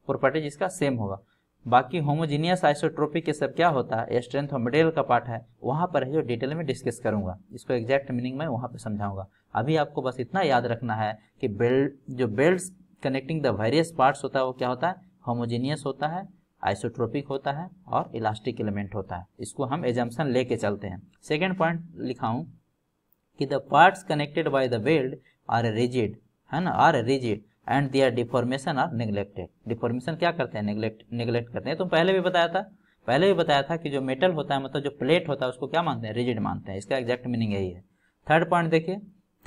A: प्रॉपर्टी जिसका सेम होगा बाकी होमोजीनियस आइसोट्रोपिक के सब क्या होता है स्ट्रेंथ ऑफ मटेरियल का पार्ट है वहाँ पर है जो डिटेल में डिस्कस करूँगा इसको एग्जैक्ट मीनिंग में वहाँ पर समझाऊंगा अभी आपको बस इतना याद रखना है कि बेल्ट जो weld connecting the various parts होता है वो क्या होता है होमोजीनियस होता है आइसोट्रोपिक होता है और इलास्टिक एलिमेंट होता है इसको हम एजम्पन लेके चलते हैं सेकेंड पॉइंट लिखाऊँ कि the parts connected by the weld are rigid है ना are a rigid and their deformation are neglected deformation क्या करते हैं निगलेक्ट निगलेक्ट करते हैं तुम पहले भी बताया था पहले भी बताया था कि जो मेटल होता है मतलब जो प्लेट होता है उसको क्या मानते हैं रिजिड मानते हैं इसका एग्जैक्ट मीनिंग यही है थर्ड पॉइंट देखिए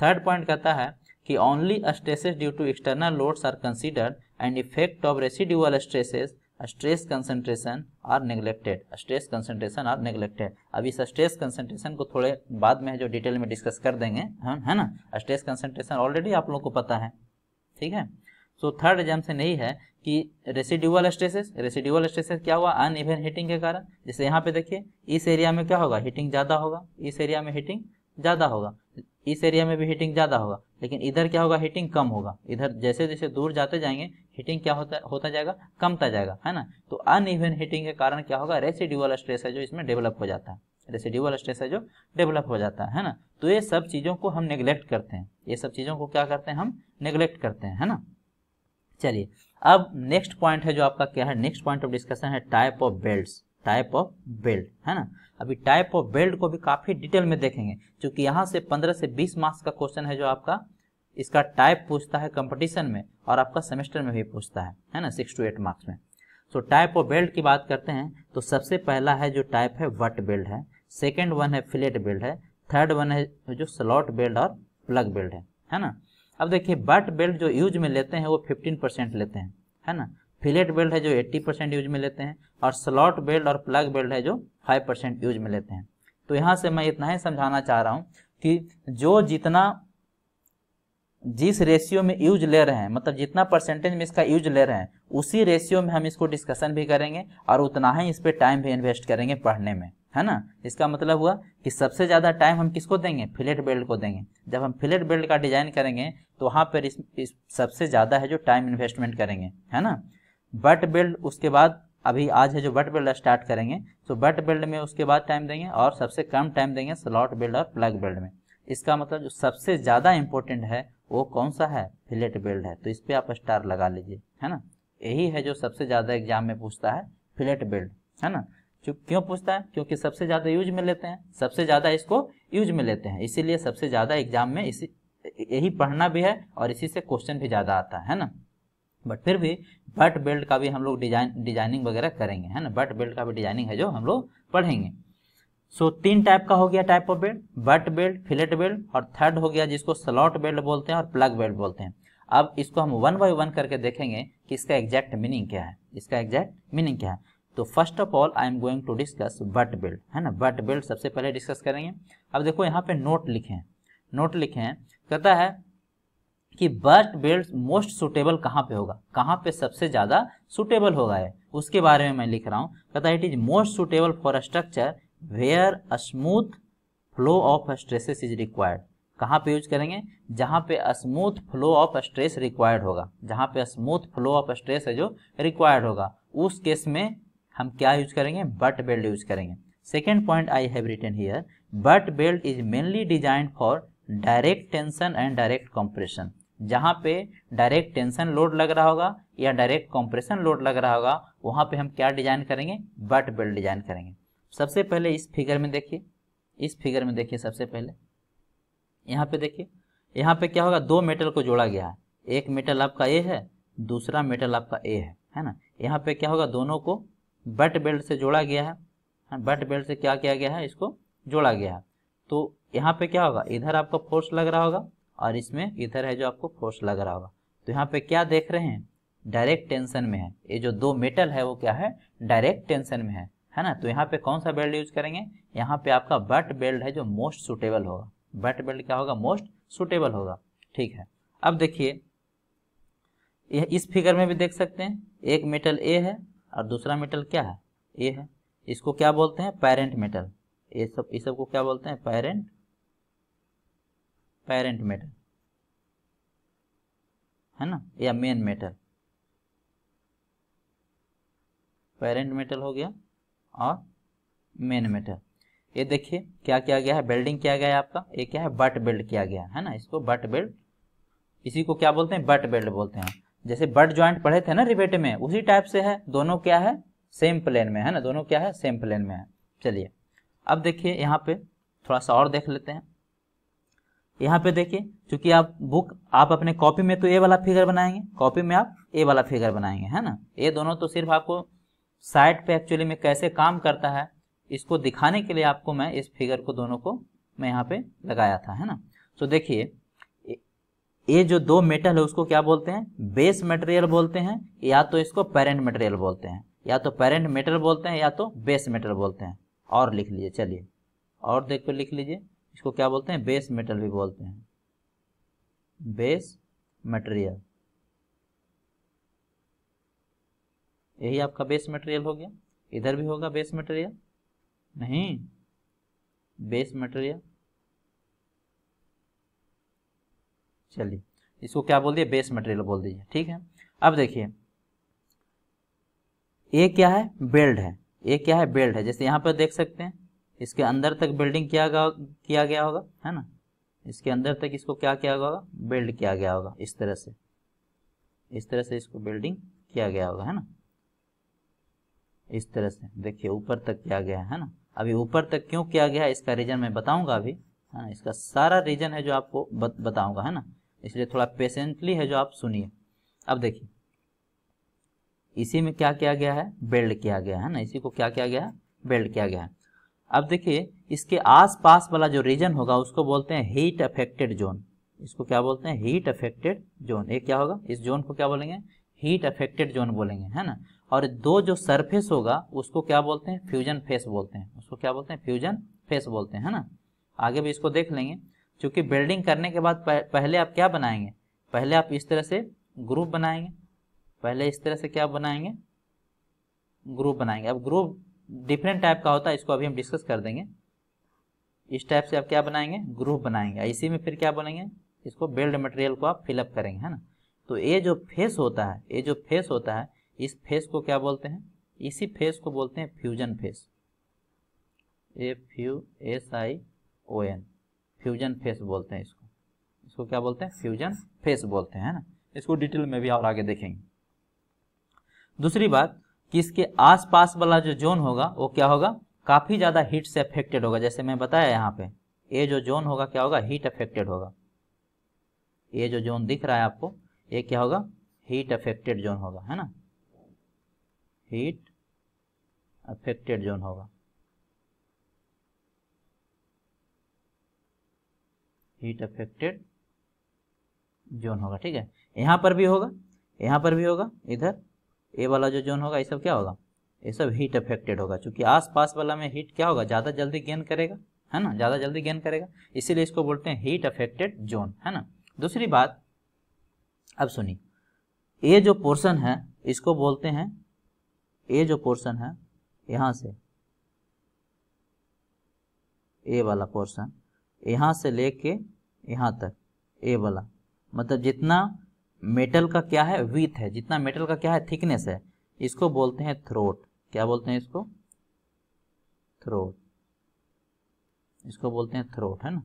A: थर्ड पॉइंट कहता है कि only stresses due to external loads are considered and effect of residual stresses stress concentration are neglected stress concentration are neglected अब इस स्ट्रेस कंसेंट्रेशन को थोड़े बाद में जो डिटेल में डिस्कस कर देंगे है ना स्ट्रेस कंसेंट्रेशन ऑलरेडी आप लोगों को पता है ठीक है सो थर्ड एग्जाम्पन यही है कि रेसिड्यूअल स्ट्रेसेस रेसिड्यूअल स्ट्रेसेस क्या हुआ अन इवन हीटिंग के कारण जैसे यहाँ पे देखिए इस एरिया में क्या होगा हीटिंग ज़्यादा होगा इस एरिया में हीटिंग ज़्यादा होगा इस एरिया में भी हीटिंग ज़्यादा होगा लेकिन इधर क्या होगा हीटिंग कम होगा इधर जैसे जैसे दूर जाते जाएंगे हीटिंग क्या होता होता जाएगा कमता जाएगा है ना तो अन ईवन हीटिंग के कारण क्या होगा रेसिड्यूअल स्ट्रेस है जो इसमें डेवलप हो जाता है रेसिड्यूअल स्ट्रेस है जो डेवलप हो जाता है ना तो ये सब चीज़ों को हम नेग्लेक्ट करते हैं ये सब चीज़ों को क्या करते हैं हम नेग्लेक्ट करते हैं है ना चलिए अब नेक्स्ट पॉइंट है जो आपका क्या है नेक्स्ट पॉइंट ऑफ डिस्कशन है type of weld type of weld है ना अभी टाइप ऑफ बेल्ट को भी काफ़ी डिटेल में देखेंगे क्योंकि यहाँ से पंद्रह से बीस मार्क्स का क्वेश्चन है जो आपका इसका टाइप पूछता है कंपटीशन में और आपका सेमेस्टर में भी पूछता है है ना सिक्स टू एट मार्क्स में सो टाइप ऑफ बेल्ट की बात करते हैं तो सबसे पहला है जो टाइप है वट बेल्ट है सेकेंड वन है फ्लेट बेल्ट है थर्ड वन है जो स्लॉट बेल्ट और प्लग बेल्ट है है ना अब देखिए बट बेल्ट जो यूज में लेते हैं वो फिफ्टीन परसेंट लेते हैं है ना फिलेट बेल्ट है जो एट्टी परसेंट यूज में लेते हैं और स्लॉट बेल्ट और प्लग बेल्ट है जो फाइव परसेंट यूज में लेते हैं तो यहाँ से मैं इतना ही समझाना चाह रहा हूँ कि जो जितना जिस रेशियो में यूज ले रहे हैं मतलब जितना परसेंटेज में इसका यूज ले रहे हैं उसी रेशियो में हम इसको डिस्कशन भी करेंगे और उतना ही इस पर टाइम भी इन्वेस्ट करेंगे पढ़ने में है ना इसका मतलब हुआ कि सबसे ज़्यादा टाइम हम किसको देंगे फिलेट बेल्ट को देंगे जब हम फिलेट बेल्ट का डिजाइन करेंगे तो वहाँ पर इस, इस सबसे ज़्यादा है जो टाइम इन्वेस्टमेंट करेंगे है ना बट बेल्ट उसके बाद अभी आज है जो बट बेल्ट स्टार्ट करेंगे तो बट बेल्ट में उसके बाद टाइम देंगे और सबसे कम टाइम देंगे स्लॉट बेल्ट और प्लग बेल्ट में इसका मतलब जो सबसे ज़्यादा इंपॉर्टेंट है वो कौन सा है फिलेट बेल्ट है तो इस पर आप स्टार लगा लीजिए है ना यही है जो सबसे ज़्यादा एग्जाम में पूछता है फिलेट बेल्ट है ना क्यों पूछता है क्योंकि सबसे ज़्यादा यूज में लेते हैं सबसे ज़्यादा इसको यूज में लेते हैं इसीलिए सबसे ज़्यादा एग्जाम में इसी यही पढ़ना भी है और इसी से क्वेश्चन भी ज़्यादा आता है ना बट फिर भी बट बेल्ट का भी हम लोग डिजाइन डिजाइनिंग वगैरह करेंगे है ना बट बेल्ट का भी डिजाइनिंग है जो हम लोग पढ़ेंगे सो so, तीन टाइप का हो गया type of weld butt weld fillet weld और थर्ड हो गया जिसको स्लॉट बेल्ट बोलते हैं और प्लग बेल्ट बोलते हैं अब इसको हम वन बाई वन करके देखेंगे कि इसका एग्जैक्ट मीनिंग क्या है इसका एग्जैक्ट मीनिंग क्या है तो first of all I am going to discuss butt weld है ना बट बिल्ड सबसे पहले डिस्कस करेंगे अब देखो यहाँ पे नोट लिखे हैं नोट लिखे हैं कहता है कि बट बिल्ड मोस्ट सुटेबल कहाँ पे होगा कहाँ पे सबसे ज़्यादा सुटेबल होगा है उसके बारे में मैं लिख रहा हूँ कहता है it is most suitable for a structure where a smooth flow of stresses is required कहाँ पे यूज करेंगे जहाँ पे smooth flow of stress required होगा जहाँ पे स्मूथ फ्लो ऑफ स्ट्रेस है जो रिक्वायर्ड होगा उस केस में हम क्या यूज करेंगे बट बेल्ट यूज करेंगे second point I have written here butt weld is mainly designed for direct tension and direct compression जहाँ पे डायरेक्ट टेंशन लोड लग रहा होगा या डायरेक्ट कॉम्प्रेशन लोड लग रहा होगा वहाँ पे हम क्या डिजाइन करेंगे बट बेल्ट डिजाइन करेंगे सबसे पहले इस फिगर में देखिए इस फिगर में देखिए सबसे पहले यहाँ पे देखिए यहाँ पे क्या होगा दो मेटल को जोड़ा गया है एक मेटल आपका ए है दूसरा मेटल आपका ए है है ना यहाँ पे क्या होगा दोनों को बट बेल्ट से जोड़ा गया है हाँ, बट बेल्ट से क्या किया गया है इसको जोड़ा गया है तो यहाँ पे क्या होगा इधर आपका फोर्स लग रहा होगा और इसमें इधर है जो आपको फोर्स लग रहा होगा तो यहाँ पे क्या देख रहे हैं डायरेक्ट टेंशन में है ये जो दो मेटल है वो क्या है डायरेक्ट टेंशन में है है ना तो यहाँ पे कौन सा बेल्ट यूज करेंगे यहाँ पे आपका बट बेल्ट है जो मोस्ट सुटेबल होगा बट बेल्ट क्या होगा मोस्ट सुटेबल होगा ठीक है अब देखिए इस फिगर में भी देख सकते हैं एक मेटल ए है और दूसरा मेटल क्या है ए है इसको क्या बोलते हैं पेरेंट मेटल ये सब इस सब को क्या बोलते हैं पेरेंट पेरेंट मेटल है ना या मेन मेटल पेरेंट मेटल हो गया और मेन मेटल ये देखिए क्या किया गया है बेल्डिंग किया गया है आपका ये क्या है बट बेल्ड किया गया है ना इसको बट बेल्ड इसी को क्या बोलते हैं बट बेल्ड बोलते हैं जैसे बर्ड ज्वाइंट पढ़े थे ना रिवेट में उसी टाइप से है दोनों क्या है सेम प्लेन में है ना दोनों क्या है सेम प्लेन में है चलिए अब देखिए यहाँ पे थोड़ा सा और देख लेते हैं यहाँ पे देखिए क्योंकि आप बुक आप अपने कॉपी में तो ए वाला फिगर बनाएंगे कॉपी में आप ए वाला फिगर बनाएंगे है ना ये दोनों तो सिर्फ आपको साइट पे एक्चुअली में कैसे काम करता है इसको दिखाने के लिए आपको मैं इस फिगर को दोनों को मैं यहाँ पे लगाया था है ना तो देखिए ये जो दो मेटल है उसको क्या बोलते हैं बेस मटेरियल बोलते हैं या तो इसको पेरेंट मटेरियल बोलते हैं या तो पेरेंट मेटल बोलते हैं या तो बेस मेटल बोलते हैं और लिख लीजिए चलिए और देख कर लिख लीजिए इसको क्या बोलते हैं बेस मेटल भी बोलते हैं बेस मटेरियल यही आपका बेस मटेरियल हो गया इधर भी होगा बेस मटेरियल नहीं बेस मटेरियल चलिए इसको क्या बोल दिया बेस मटेरियल बोल दीजिए ठीक है अब देखिए ये क्या है बेल्ड है ये क्या है बेल्ड है जैसे यहाँ पर देख सकते हैं इसके अंदर तक बेल्डिंग किया गया किया गया होगा है ना इसके अंदर तक इसको क्या किया होगा बेल्ड किया गया होगा इस तरह से इस तरह से इसको बेल्डिंग किया गया होगा है ना इस तरह से देखिए ऊपर तक किया गया है ना अभी ऊपर तक क्यों किया गया इसका रीजन मैं बताऊंगा अभी है ना इसका सारा रीजन है जो आपको बताऊंगा है ना इसलिए थोड़ा पेशेंटली है जो आप सुनिए अब देखिए इसी में क्या किया गया है बेल्ड किया गया है ना इसी को क्या किया गया है बेल्ड किया गया है अब देखिए इसके आसपास वाला जो रीजन होगा उसको बोलते हैं हीट अफेक्टेड जोन इसको क्या बोलते हैं हीट अफेक्टेड जोन ये क्या होगा इस जोन को क्या बोलेंगे हीट अफेक्टेड जोन बोलेंगे है ना और दो जो सरफेस होगा उसको क्या बोलते हैं फ्यूजन फेस बोलते हैं उसको क्या बोलते हैं फ्यूजन फेस बोलते हैं है ना आगे भी इसको देख लेंगे क्योंकि बिल्डिंग करने के बाद पहले आप क्या बनाएंगे पहले आप इस तरह से ग्रुप बनाएंगे पहले इस तरह से क्या बनाएंगे ग्रुप बनाएंगे अब ग्रुप डिफरेंट टाइप का होता है इसको अभी हम डिस्कस कर देंगे इस टाइप से आप क्या बनाएंगे ग्रुप बनाएंगे इसी में फिर क्या बनेंगे इसको बिल्ड मटेरियल को आप फिलअप करेंगे है ना तो ये जो फेस होता है ये जो फेस होता है इस फेस को क्या बोलते हैं इसी फेस को बोलते हैं fusion face F U S I O N fusion face बोलते हैं इसको इसको क्या बोलते हैं फ्यूजन फेस बोलते हैं ना इसको डिटेल में भी और आगे देखेंगे दूसरी बात कि इसके आसपास वाला जो जोन होगा वो क्या होगा काफ़ी ज़्यादा हीट से अफेक्टेड होगा जैसे मैं बताया यहाँ पे ये जो जोन होगा क्या होगा हीट अफेक्टेड होगा ये जो जोन दिख रहा है आपको ये क्या होगा हीट अफेक्टेड जोन होगा है ना हीट अफेक्टेड जोन होगा हीट अफेक्टेड जोन होगा ठीक है यहाँ पर भी होगा यहाँ पर भी होगा इधर ए वाला जो जोन होगा ये सब क्या होगा ये सब हीट अफेक्टेड होगा क्योंकि आसपास वाला में हीट क्या होगा ज़्यादा जल्दी गेन करेगा है ना ज़्यादा जल्दी गेन करेगा इसीलिए इसको बोलते हैं हीट अफेक्टेड जोन है ना दूसरी बात अब सुनिए ये जो पोर्सन है इसको बोलते हैं ये जो पोर्सन है यहाँ से ए वाला पोर्सन यहाँ से लेके यहाँ तक ए वाला मतलब जितना मेटल का क्या है वीथ है जितना मेटल का क्या है थिकनेस है इसको बोलते हैं थ्रोट क्या बोलते हैं इसको थ्रोट इसको बोलते हैं थ्रोट है ना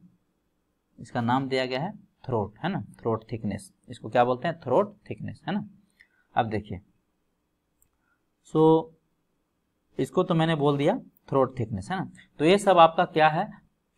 A: इसका नाम दिया गया है थ्रोट है ना थ्रोट थिकनेस इसको क्या बोलते हैं थ्रोट थिकनेस है ना अब देखिए सो so, इसको तो मैंने बोल दिया थ्रोट थिकनेस है ना तो ये सब आपका क्या है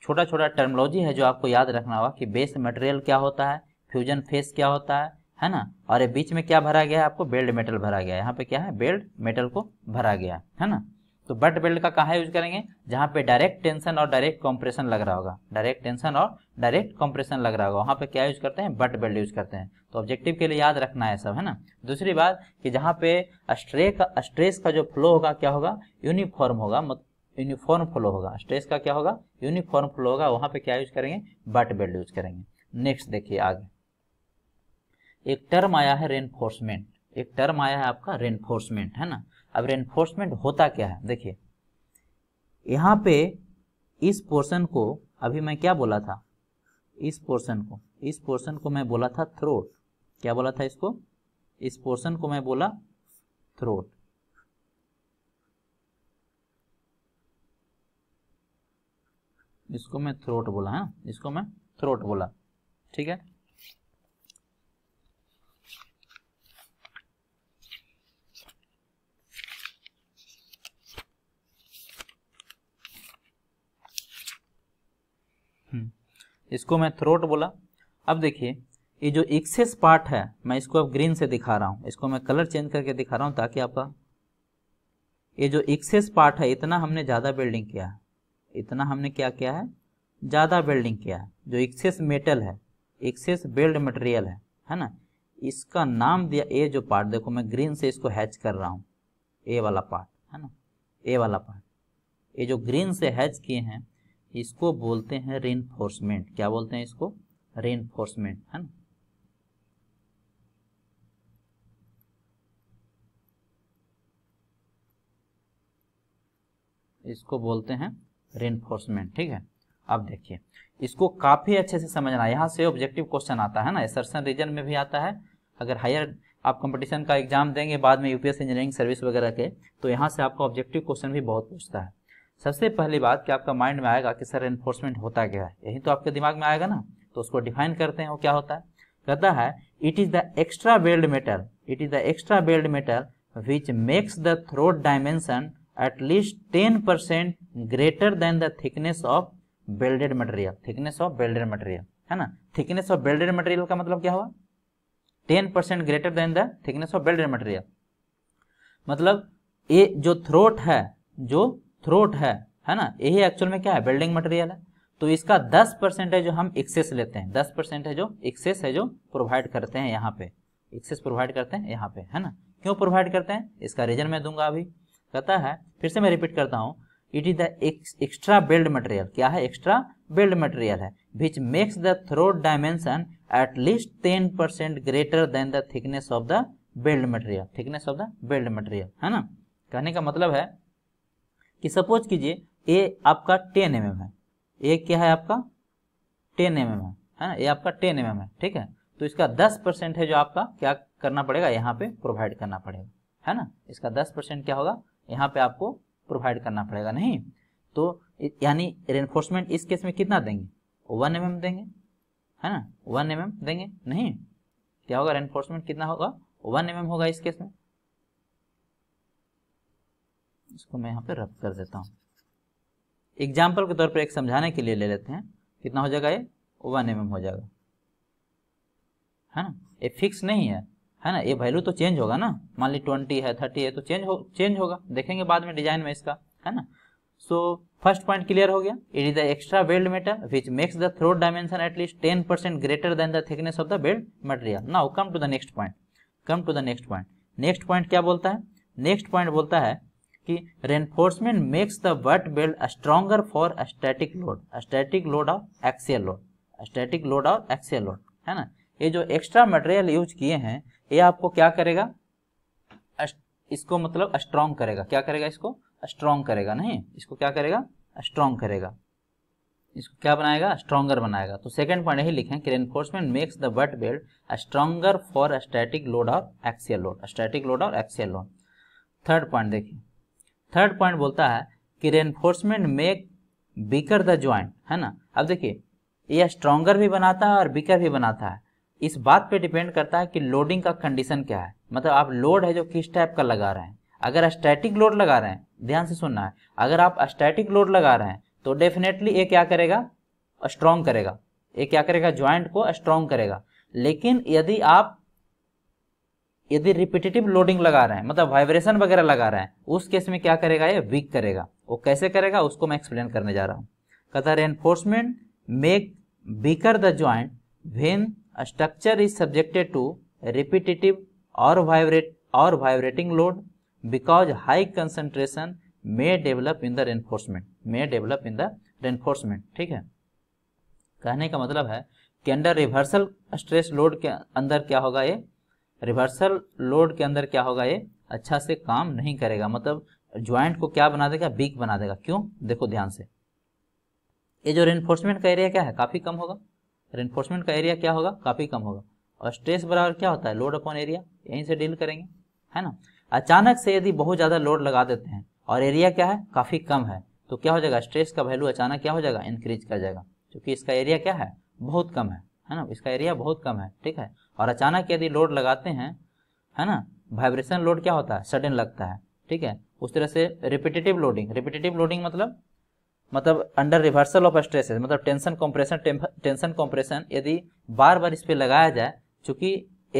A: छोटा छोटा टर्मोलॉजी है जो आपको याद रखना होगा कि बेस मटेरियल क्या होता है फ्यूजन फेस क्या होता है है ना और ये बीच में क्या भरा गया है आपको बेल्ड मेटल भरा गया है यहाँ पे क्या है बेल्ड मेटल को भरा गया है ना तो बट बेल्ट का कहाँ यूज करेंगे जहाँ पे डायरेक्ट टेंशन और डायरेक्ट कंप्रेशन लग रहा होगा डायरेक्ट टेंशन और डायरेक्ट कंप्रेशन लग रहा होगा वहाँ पे क्या यूज करते हैं बट बेल्ट यूज करते हैं तो ऑब्जेक्टिव के लिए याद रखना है सब है ना दूसरी बात कि जहाँ पे स्ट्रे का स्ट्रेस का जो फ्लो होगा क्या होगा यूनिफॉर्म होगा यूनिफॉर्म फ्लो होगा स्ट्रेस का क्या होगा यूनिफॉर्म फ्लो होगा वहां पे क्या यूज करेंगे बट बेल्ट यूज करेंगे नेक्स्ट देखिए आगे एक टर्म आया है रेनफोर्समेंट एक टर्म आया है आपका रेनफोर्समेंट है ना अब रेनफोर्समेंट होता क्या है देखिए यहाँ पे इस पोर्सन को अभी मैं क्या बोला था इस पोर्सन को इस पोर्सन को मैं बोला था थ्रोट क्या बोला था इसको इस पोर्सन को मैं बोला थ्रोट इसको मैं थ्रोट बोला है हाँ? इसको मैं थ्रोट बोला ठीक है हम्म, इसको मैं थ्रोट बोला अब देखिए ये जो एक्सेस पार्ट है मैं इसको अब ग्रीन से दिखा रहा हूँ इसको मैं कलर चेंज करके दिखा रहा हूँ ताकि आपका ये जो एक्सेस पार्ट है इतना हमने ज़्यादा बिल्डिंग किया है इतना हमने क्या किया है ज़्यादा वेल्डिंग किया है जो एक्सेस मेटल है एक्सेस बेल्ड मटेरियल है है ना इसका नाम दिया ए जो पार्ट देखो मैं ग्रीन से इसको हैच कर रहा हूँ ए वाला पार्ट है ना ए वाला पार्ट ये जो ग्रीन से हैच किए हैं इसको बोलते हैं रेनफोर्समेंट क्या बोलते हैं इसको रेनफोर्समेंट है ना इसको बोलते हैं रेनफोर्समेंट ठीक है अब देखिए इसको काफ़ी अच्छे से समझना यहाँ से ऑब्जेक्टिव क्वेश्चन आता है ना एसर्सन रीजन में भी आता है अगर हायर आप कंपटीशन का एग्जाम देंगे बाद में यूपीएस इंजीनियरिंग सर्विस वगैरह के तो यहाँ से आपका ऑब्जेक्टिव क्वेश्चन भी बहुत पूछता है सबसे पहली बात कि आपका माइंड में आएगा कि सर एनफोर्समेंट होता क्या है यही तो आपके दिमाग में आएगा ना तो उसको डिफाइन करते हैं वो क्या होता है कहता है it is the extra weld metal it is the extra weld metal which makes the throat dimension at least 10% greater than the thickness of welded material thickness of welded material है ना थिकनेस ऑफ बेल्डेड मटेरियल का मतलब क्या हुआ ten percent greater than the thickness of welded material मतलब ये जो throat है जो थ्रोट है है ना यही एक्चुअल में क्या है बेल्डिंग मटेरियल है तो इसका दस परसेंट है जो हम एक्सेस लेते हैं दस परसेंट है जो एक्सेस है जो प्रोवाइड करते हैं यहाँ पे एक्सेस प्रोवाइड करते हैं यहाँ पे है ना क्यों प्रोवाइड करते हैं इसका रीजन मैं दूंगा अभी कहता है फिर से मैं रिपीट करता हूँ it is the extra weld material क्या है एक्स्ट्रा बिल्ड मटेरियल है which makes the throat dimension at least ten percent greater than the thickness of the weld material thickness of the weld material है ना कहने का मतलब है कि सपोज कीजिए ए आपका टेन एम mm है ए क्या है आपका टेन एम mm है है ना ये आपका टेन एम mm है ठीक है तो इसका दस परसेंट है जो आपका क्या करना पड़ेगा यहाँ पे प्रोवाइड करना पड़ेगा है ना इसका दस परसेंट क्या होगा यहाँ पे आपको प्रोवाइड करना पड़ेगा नहीं तो यानी रेनफोर्समेंट इस केस में कितना देंगे वन एम mm देंगे है ना वन एम mm देंगे नहीं क्या होगा रेनफोर्समेंट कितना होगा वन एम mm होगा इस केस में इसको मैं यहाँ पे रद्द कर देता हूँ एग्जाम्पल के तौर पर एक समझाने के लिए ले लेते हैं कितना हो जाएगा ये वन एम हो जाएगा है ना ये फिक्स नहीं है है ना ये वैल्यू तो चेंज होगा ना मान ली ट्वेंटी है थर्टी है तो चेंज हो चेंज होगा देखेंगे बाद में डिजाइन में इसका है ना सो फर्स्ट पॉइंट क्लियर हो गया it is the extra weld metal which makes the throat dimension at least ten percent greater than the thickness of the weld material now come to the next point come to the next point next point क्या बोलता है next point बोलता है कि reinforcement makes the butt weld stronger for static load static load of axial load static load of axial load है ना ये जो एक्स्ट्रा मटेरियल यूज किए हैं ये आपको क्या करेगा इसको मतलब स्ट्रॉन्ग करेगा क्या करेगा इसको स्ट्रॉन्ग करेगा नहीं इसको क्या करेगा स्ट्रॉन्ग करेगा इसको क्या बनाएगा स्ट्रॉन्गर बनाएगा तो सेकंड पॉइंट यही लिखें कि reinforcement makes the butt weld stronger for static load और एक्सियल लोड स्टैटिक लोड और एक्सियल लोड थर्ड पॉइंट देखिए थर्ड पॉइंट बोलता है कि reinforcement make weaker the joint है ना अब देखिए यह स्ट्रॉन्गर भी बनाता है और बीकर भी बनाता है इस बात पे डिपेंड करता है कि लोडिंग का कंडीशन क्या है मतलब आप लोड है जो किस टाइप का लगा रहे हैं अगर स्टैटिक लोड लगा रहे हैं ध्यान से सुनना है अगर आप स्टैटिक लोड लगा रहे हैं तो डेफिनेटली ये क्या करेगा स्ट्रॉन्ग करेगा ये क्या करेगा ज्वाइंट को स्ट्रॉन्ग करेगा लेकिन यदि आप यदि रिपीटेटिव लोडिंग लगा रहे हैं मतलब वाइब्रेशन वगैरह लगा रहे हैं उस केस में क्या करेगा ये वीक करेगा वो कैसे करेगा उसको मैं एक्सप्लेन करने जा रहा हूँ कथा reinforcement make weaker the joint when A structure is subjected to repetitive or vibrate or vibrating load because high concentration may develop in the reinforcement may develop in the reinforcement ठीक है कहने का मतलब है कि अंडर रिवर्सल स्ट्रेस लोड के अंदर क्या होगा ये रिवर्सल लोड के अंदर क्या होगा ये अच्छा से काम नहीं करेगा मतलब ज्वाइंट को क्या बना देगा बीक बना देगा क्यों देखो ध्यान से ये जो रेनफोर्समेंट का एरिया क्या है काफी कम होगा रेनफोर्समेंट का एरिया क्या होगा काफ़ी कम होगा और स्ट्रेस बराबर क्या होता है लोड अपॉन एरिया यहीं से डील करेंगे है ना अचानक से यदि बहुत ज़्यादा लोड लगा देते हैं और एरिया क्या है काफ़ी कम है तो क्या हो जाएगा स्ट्रेस का वैल्यू अचानक क्या हो जाएगा इंक्रीज कर जाएगा क्योंकि इसका एरिया क्या है बहुत कम है है ना इसका एरिया बहुत कम है ठीक है और अचानक यदि लोड लगाते हैं है ना वाइब्रेशन लोड क्या होता है सडन लगता है ठीक है उस तरह से रिपीटेटिव लोडिंग रिपीटेटिव लोडिंग मतलब मतलब अंडर रिवर्सल ऑफ स्ट्रेसेस मतलब टेंशन कंप्रेशन टेंशन कंप्रेशन यदि बार बार इस पर लगाया जाए चूंकि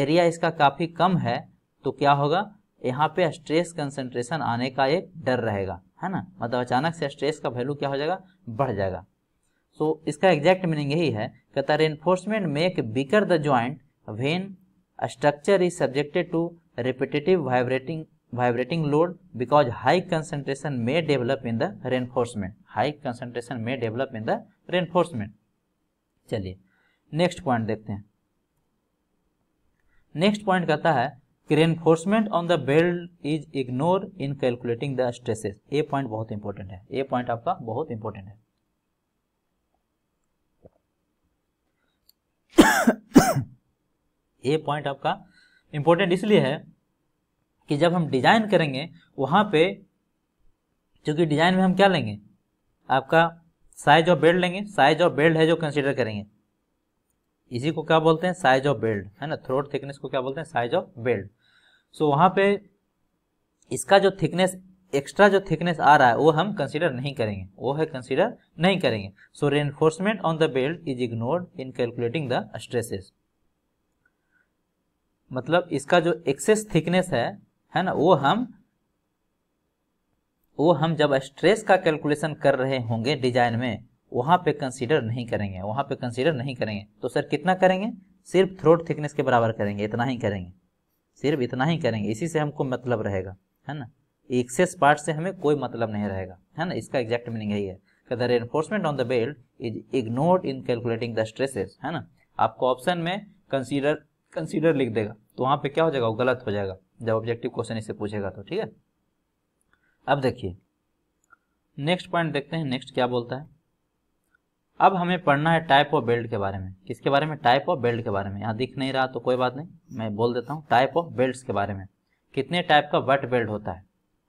A: एरिया इसका काफ़ी कम है तो क्या होगा यहाँ पे स्ट्रेस कंसंट्रेशन आने का एक डर रहेगा है ना मतलब अचानक से स्ट्रेस का वैल्यू क्या हो जाएगा बढ़ जाएगा सो so, इसका एग्जैक्ट मीनिंग यही है कहता reinforcement make weaker the joint when structure is subjected to repetitive vibrating vibrating load because high concentration may develop in the reinforcement high concentration may develop in the reinforcement चलिए next point देखते हैं next point कहता है कि reinforcement on the weld is ignore in calculating the stresses ये point बहुत important है ये पॉइंट आपका बहुत इंपॉर्टेंट है ये पॉइंट आपका इंपॉर्टेंट इसलिए है कि जब हम डिजाइन करेंगे वहां पे क्योंकि डिजाइन में हम क्या लेंगे आपका साइज ऑफ बेल्ट लेंगे साइज ऑफ बेल्ट है जो कंसिडर करेंगे इसी को क्या बोलते हैं साइज ऑफ बेल्ट है ना थ्रोट थिकनेस को क्या बोलते हैं साइज ऑफ बेल्ट सो वहाँ पे इसका जो थिकनेस एक्स्ट्रा जो थिकनेस आ रहा है वो हम कंसिडर नहीं करेंगे वो है कंसिडर नहीं करेंगे so reinforcement on the weld is ignored in calculating the stresses मतलब इसका जो एक्सेस थिकनेस है है ना वो हम वो हम जब स्ट्रेस का कैलकुलेशन कर रहे होंगे डिजाइन में वहाँ पे कंसीडर नहीं करेंगे वहाँ पे कंसीडर नहीं करेंगे तो सर कितना करेंगे सिर्फ थ्रोट थिकनेस के बराबर करेंगे इतना ही करेंगे सिर्फ इतना ही करेंगे इसी से हमको मतलब रहेगा है ना एक्सेस पार्ट से हमें कोई मतलब नहीं रहेगा है ना इसका एग्जैक्ट मीनिंग यही है कि the reinforcement on the weld is ignored in calculating the stresses है ना आपको ऑप्शन में कंसीडर कंसीडर लिख देगा तो वहाँ पे क्या हो जाएगा वो गलत हो जाएगा जब ऑब्जेक्टिव क्वेश्चन इसे पूछेगा तो ठीक है अब देखिए नेक्स्ट पॉइंट देखते हैं नेक्स्ट क्या बोलता है अब हमें पढ़ना है टाइप ऑफ बेल्ट के बारे में किसके बारे में टाइप ऑफ बेल्ट के बारे में यहाँ दिख नहीं रहा तो कोई बात नहीं मैं बोल देता हूँ टाइप ऑफ बेल्ट के बारे में कितने टाइप का वट बेल्ट होता है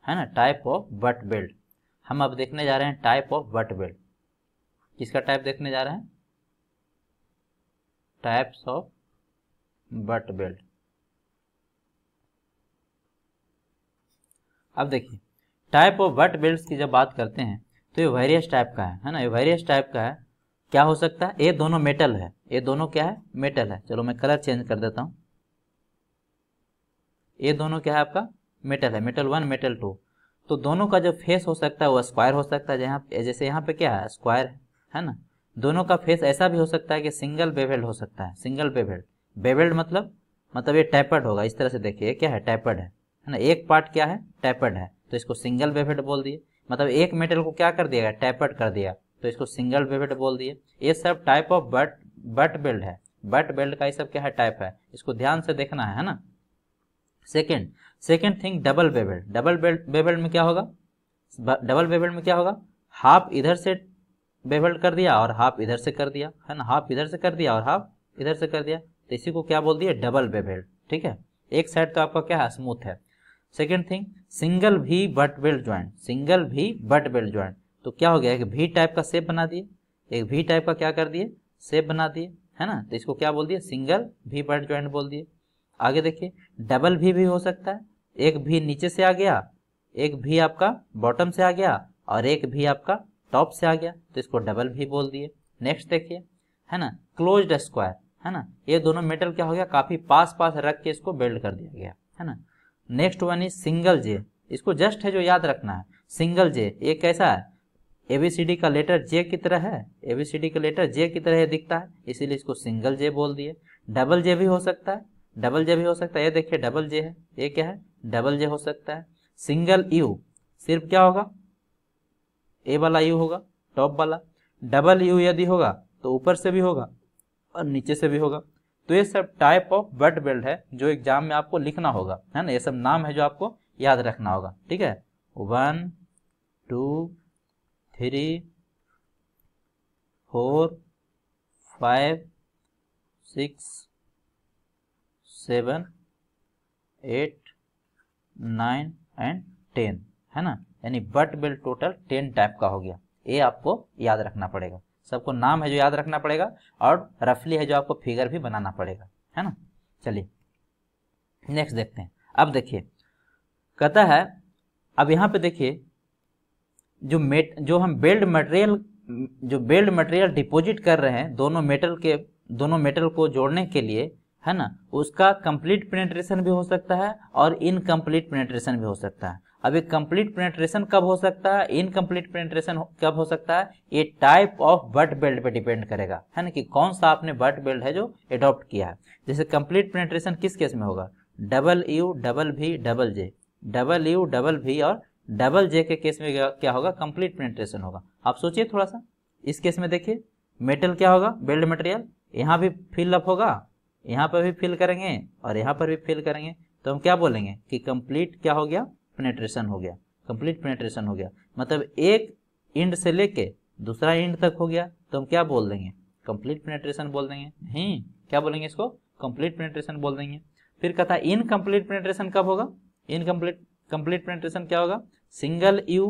A: है ना टाइप ऑफ वट बेल्ट हम अब देखने जा रहे हैं टाइप ऑफ वट बेल्ट किसका टाइप देखने जा रहे हैं टाइप्स ऑफ बट बेल्ट अब देखिए टाइप ऑफ वेट बेल्ट की जब बात करते हैं तो ये वेरियस टाइप का है है ना ये वेरियस टाइप का है क्या हो सकता है ये दोनों मेटल है ये दोनों क्या है मेटल है चलो मैं कलर चेंज कर देता हूँ ये दोनों क्या है आपका मेटल है मेटल वन मेटल टू तो दोनों का जो फेस हो सकता है वो स्क्वायर हो सकता है जहाँ जैसे यहाँ पे क्या है स्क्वायर है ना दोनों का फेस ऐसा भी हो सकता है कि सिंगल बेवेल्ड हो सकता है सिंगल बेवेल्ड बेवेल्ड मतलब मतलब ये टैपर्ड होगा इस तरह से देखिए क्या है टैपर्ड है ना एक पार्ट क्या है टैपर्ड है तो इसको सिंगल वेवेट बोल दिए मतलब एक मेटल को क्या कर दिया गया टैपर्ड कर दिया तो इसको सिंगल वेवेट बोल दिए ये सब type of butt butt weld है बट बेल्ट का ये सब क्या है टाइप है इसको ध्यान से देखना है, है ना second second thing double bevel double bevel में क्या होगा डबल बेबेल्ट में क्या होगा हाफ इधर से बेबेल्ट कर दिया और हाफ इधर से कर दिया है ना हाफ इधर से कर दिया और हाफ इधर से कर दिया तो इसी को क्या बोल दिया डबल बेबेल्ट ठीक है एक साइड तो आपका क्या है स्मूथ है second thing single V butt weld joint single V butt weld joint तो क्या हो गया एक भी टाइप का सेप बना दिए एक भी टाइप का क्या कर दिए सेप बना दिए है ना तो इसको क्या बोल दिया सिंगल भी बट ज्वाइंट बोल दिए आगे देखिए डबल भी भी हो सकता है एक भी नीचे से आ गया एक भी आपका बॉटम से आ गया और एक भी आपका टॉप से आ गया तो इसको डबल भी बोल दिए नेक्स्ट देखिए है ना क्लोज्ड स्क्वायर है ना ये दोनों मेटल क्या हो गया काफी पास पास रख के इसको बेल्ड कर दिया गया है ना next one is single J इसको जस्ट है जो याद रखना है सिंगल जे ये कैसा है एबीसीडी का लेटर जे की तरह है एबीसीडी का लेटर जे की तरह दिखता है इसीलिए इसको सिंगल जे बोल दिए डबल जे भी हो सकता है डबल जे भी हो सकता है ये देखिए डबल जे है ये क्या है डबल जे हो सकता है सिंगल यू सिर्फ क्या होगा ए वाला यू होगा टॉप वाला डबल यू यदि होगा तो ऊपर से भी होगा और नीचे से भी होगा तो ये सब टाइप ऑफ वेट बेल्ट है जो एग्जाम में आपको लिखना होगा है ना ये सब नाम है जो आपको याद रखना होगा ठीक है one two three four five six seven eight nine and ten है ना यानी बट बिल टोटल टेन टाइप का हो गया ये आपको याद रखना पड़ेगा सबको नाम है जो याद रखना पड़ेगा और रफली है जो आपको फिगर भी बनाना पड़ेगा है ना चलिए नेक्स्ट देखते हैं अब देखिए कहता है अब यहाँ पे देखिए जो मेट जो हम बेल्ड मटेरियल जो बेल्ड मटेरियल डिपॉजिट कर रहे हैं दोनों मेटल के दोनों मेटल को जोड़ने के लिए है ना उसका कंप्लीट पेनेट्रेशन भी हो सकता है और इनकम्प्लीट पेनेट्रेशन भी हो सकता है अब कंप्लीट पेनेट्रेशन कब हो सकता है इनकम्प्लीट पेनेट्रेशन कब हो सकता है ये टाइप ऑफ बट बेल्ट पे डिपेंड करेगा है ना कि कौन सा आपने बट बेल्ट है जो एडॉप्ट किया है जैसे कंप्लीट पेनेट्रेशन किस केस में होगा double U double V double J double U double V और डबल जे के केस में क्या होगा कंप्लीट पेनेट्रेशन होगा आप सोचिए थोड़ा सा इस केस में देखिए मेटल क्या होगा बेल्ड मटेरियल यहाँ भी फिल अप होगा यहाँ पर भी फिल करेंगे और यहाँ पर भी फिल करेंगे तो हम क्या बोलेंगे कि कंप्लीट क्या हो गया पेनेट्रेशन हो गया कंप्लीट पेनेट्रेशन हो गया मतलब एक इंड से लेके दूसरा इंड तक हो गया तो हम क्या बोल देंगे कंप्लीट पेनेट्रेशन बोल देंगे नहीं हम्म, क्या बोलेंगे इसको कंप्लीट पेनेट्रेशन बोल देंगे फिर कहता है इनकम्प्लीट पेनेट्रेशन कब होगा इनकम्प्लीट कंप्लीट पेनेट्रेशन क्या होगा सिंगल यू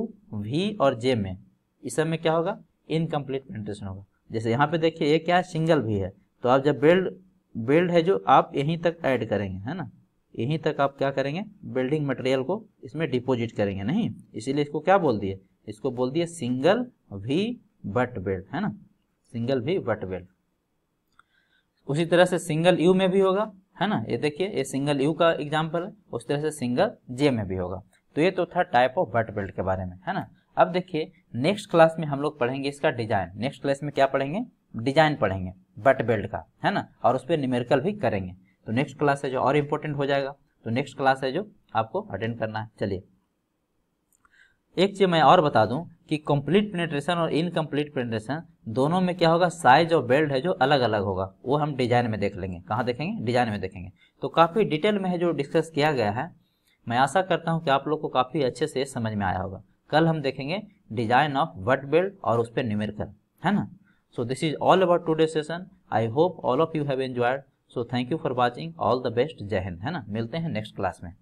A: वी और जे में इस सब में क्या होगा इनकम्प्लीट पेनेट्रेशन होगा जैसे यहाँ पे देखिए ये क्या है सिंगल भी है तो आप जब बेल्ड बेल्ड है जो आप यहीं तक ऐड करेंगे है ना यहीं तक आप क्या करेंगे बिल्डिंग मटेरियल को इसमें डिपोजिट करेंगे नहीं इसीलिए इसको क्या बोल दिए इसको बोल दिए सिंगल वी बट बेल्ट है ना सिंगल वी बट बेल्ट उसी तरह से सिंगल यू में भी होगा है ना ये देखिए ये सिंगल यू का एग्जाम्पल है उस तरह से सिंगल जे में भी होगा तो ये तो था टाइप ऑफ बट बेल्ट के बारे में है ना अब देखिए नेक्स्ट क्लास में हम लोग पढ़ेंगे इसका डिजाइन नेक्स्ट क्लास में क्या पढ़ेंगे डिजाइन पढ़ेंगे बट बेल्ट का है ना और उस पर निमेरिकल भी करेंगे तो नेक्स्ट क्लास है जो और इम्पोर्टेंट हो जाएगा तो नेक्स्ट क्लास है जो आपको अटेंड करना है चलिए एक चीज मैं और बता दूं कि कंप्लीट पेनेट्रेशन और इनकम्प्लीट पेनेट्रेशन दोनों में क्या होगा साइज और बेल्ट है जो अलग अलग होगा वो हम डिजाइन में देख लेंगे कहाँ देखेंगे डिजाइन में देखेंगे तो काफ़ी डिटेल में है जो डिस्कस किया गया है मैं आशा करता हूँ कि आप लोग को काफ़ी अच्छे से समझ में आया होगा कल हम देखेंगे डिजाइन ऑफ वट बेल्ट और उस पर न्यूमेरिकल है ना so this is all about today session I hope all of you have enjoyed so thank you for watching all the best Jai Hind है ना मिलते हैं नेक्स्ट क्लास में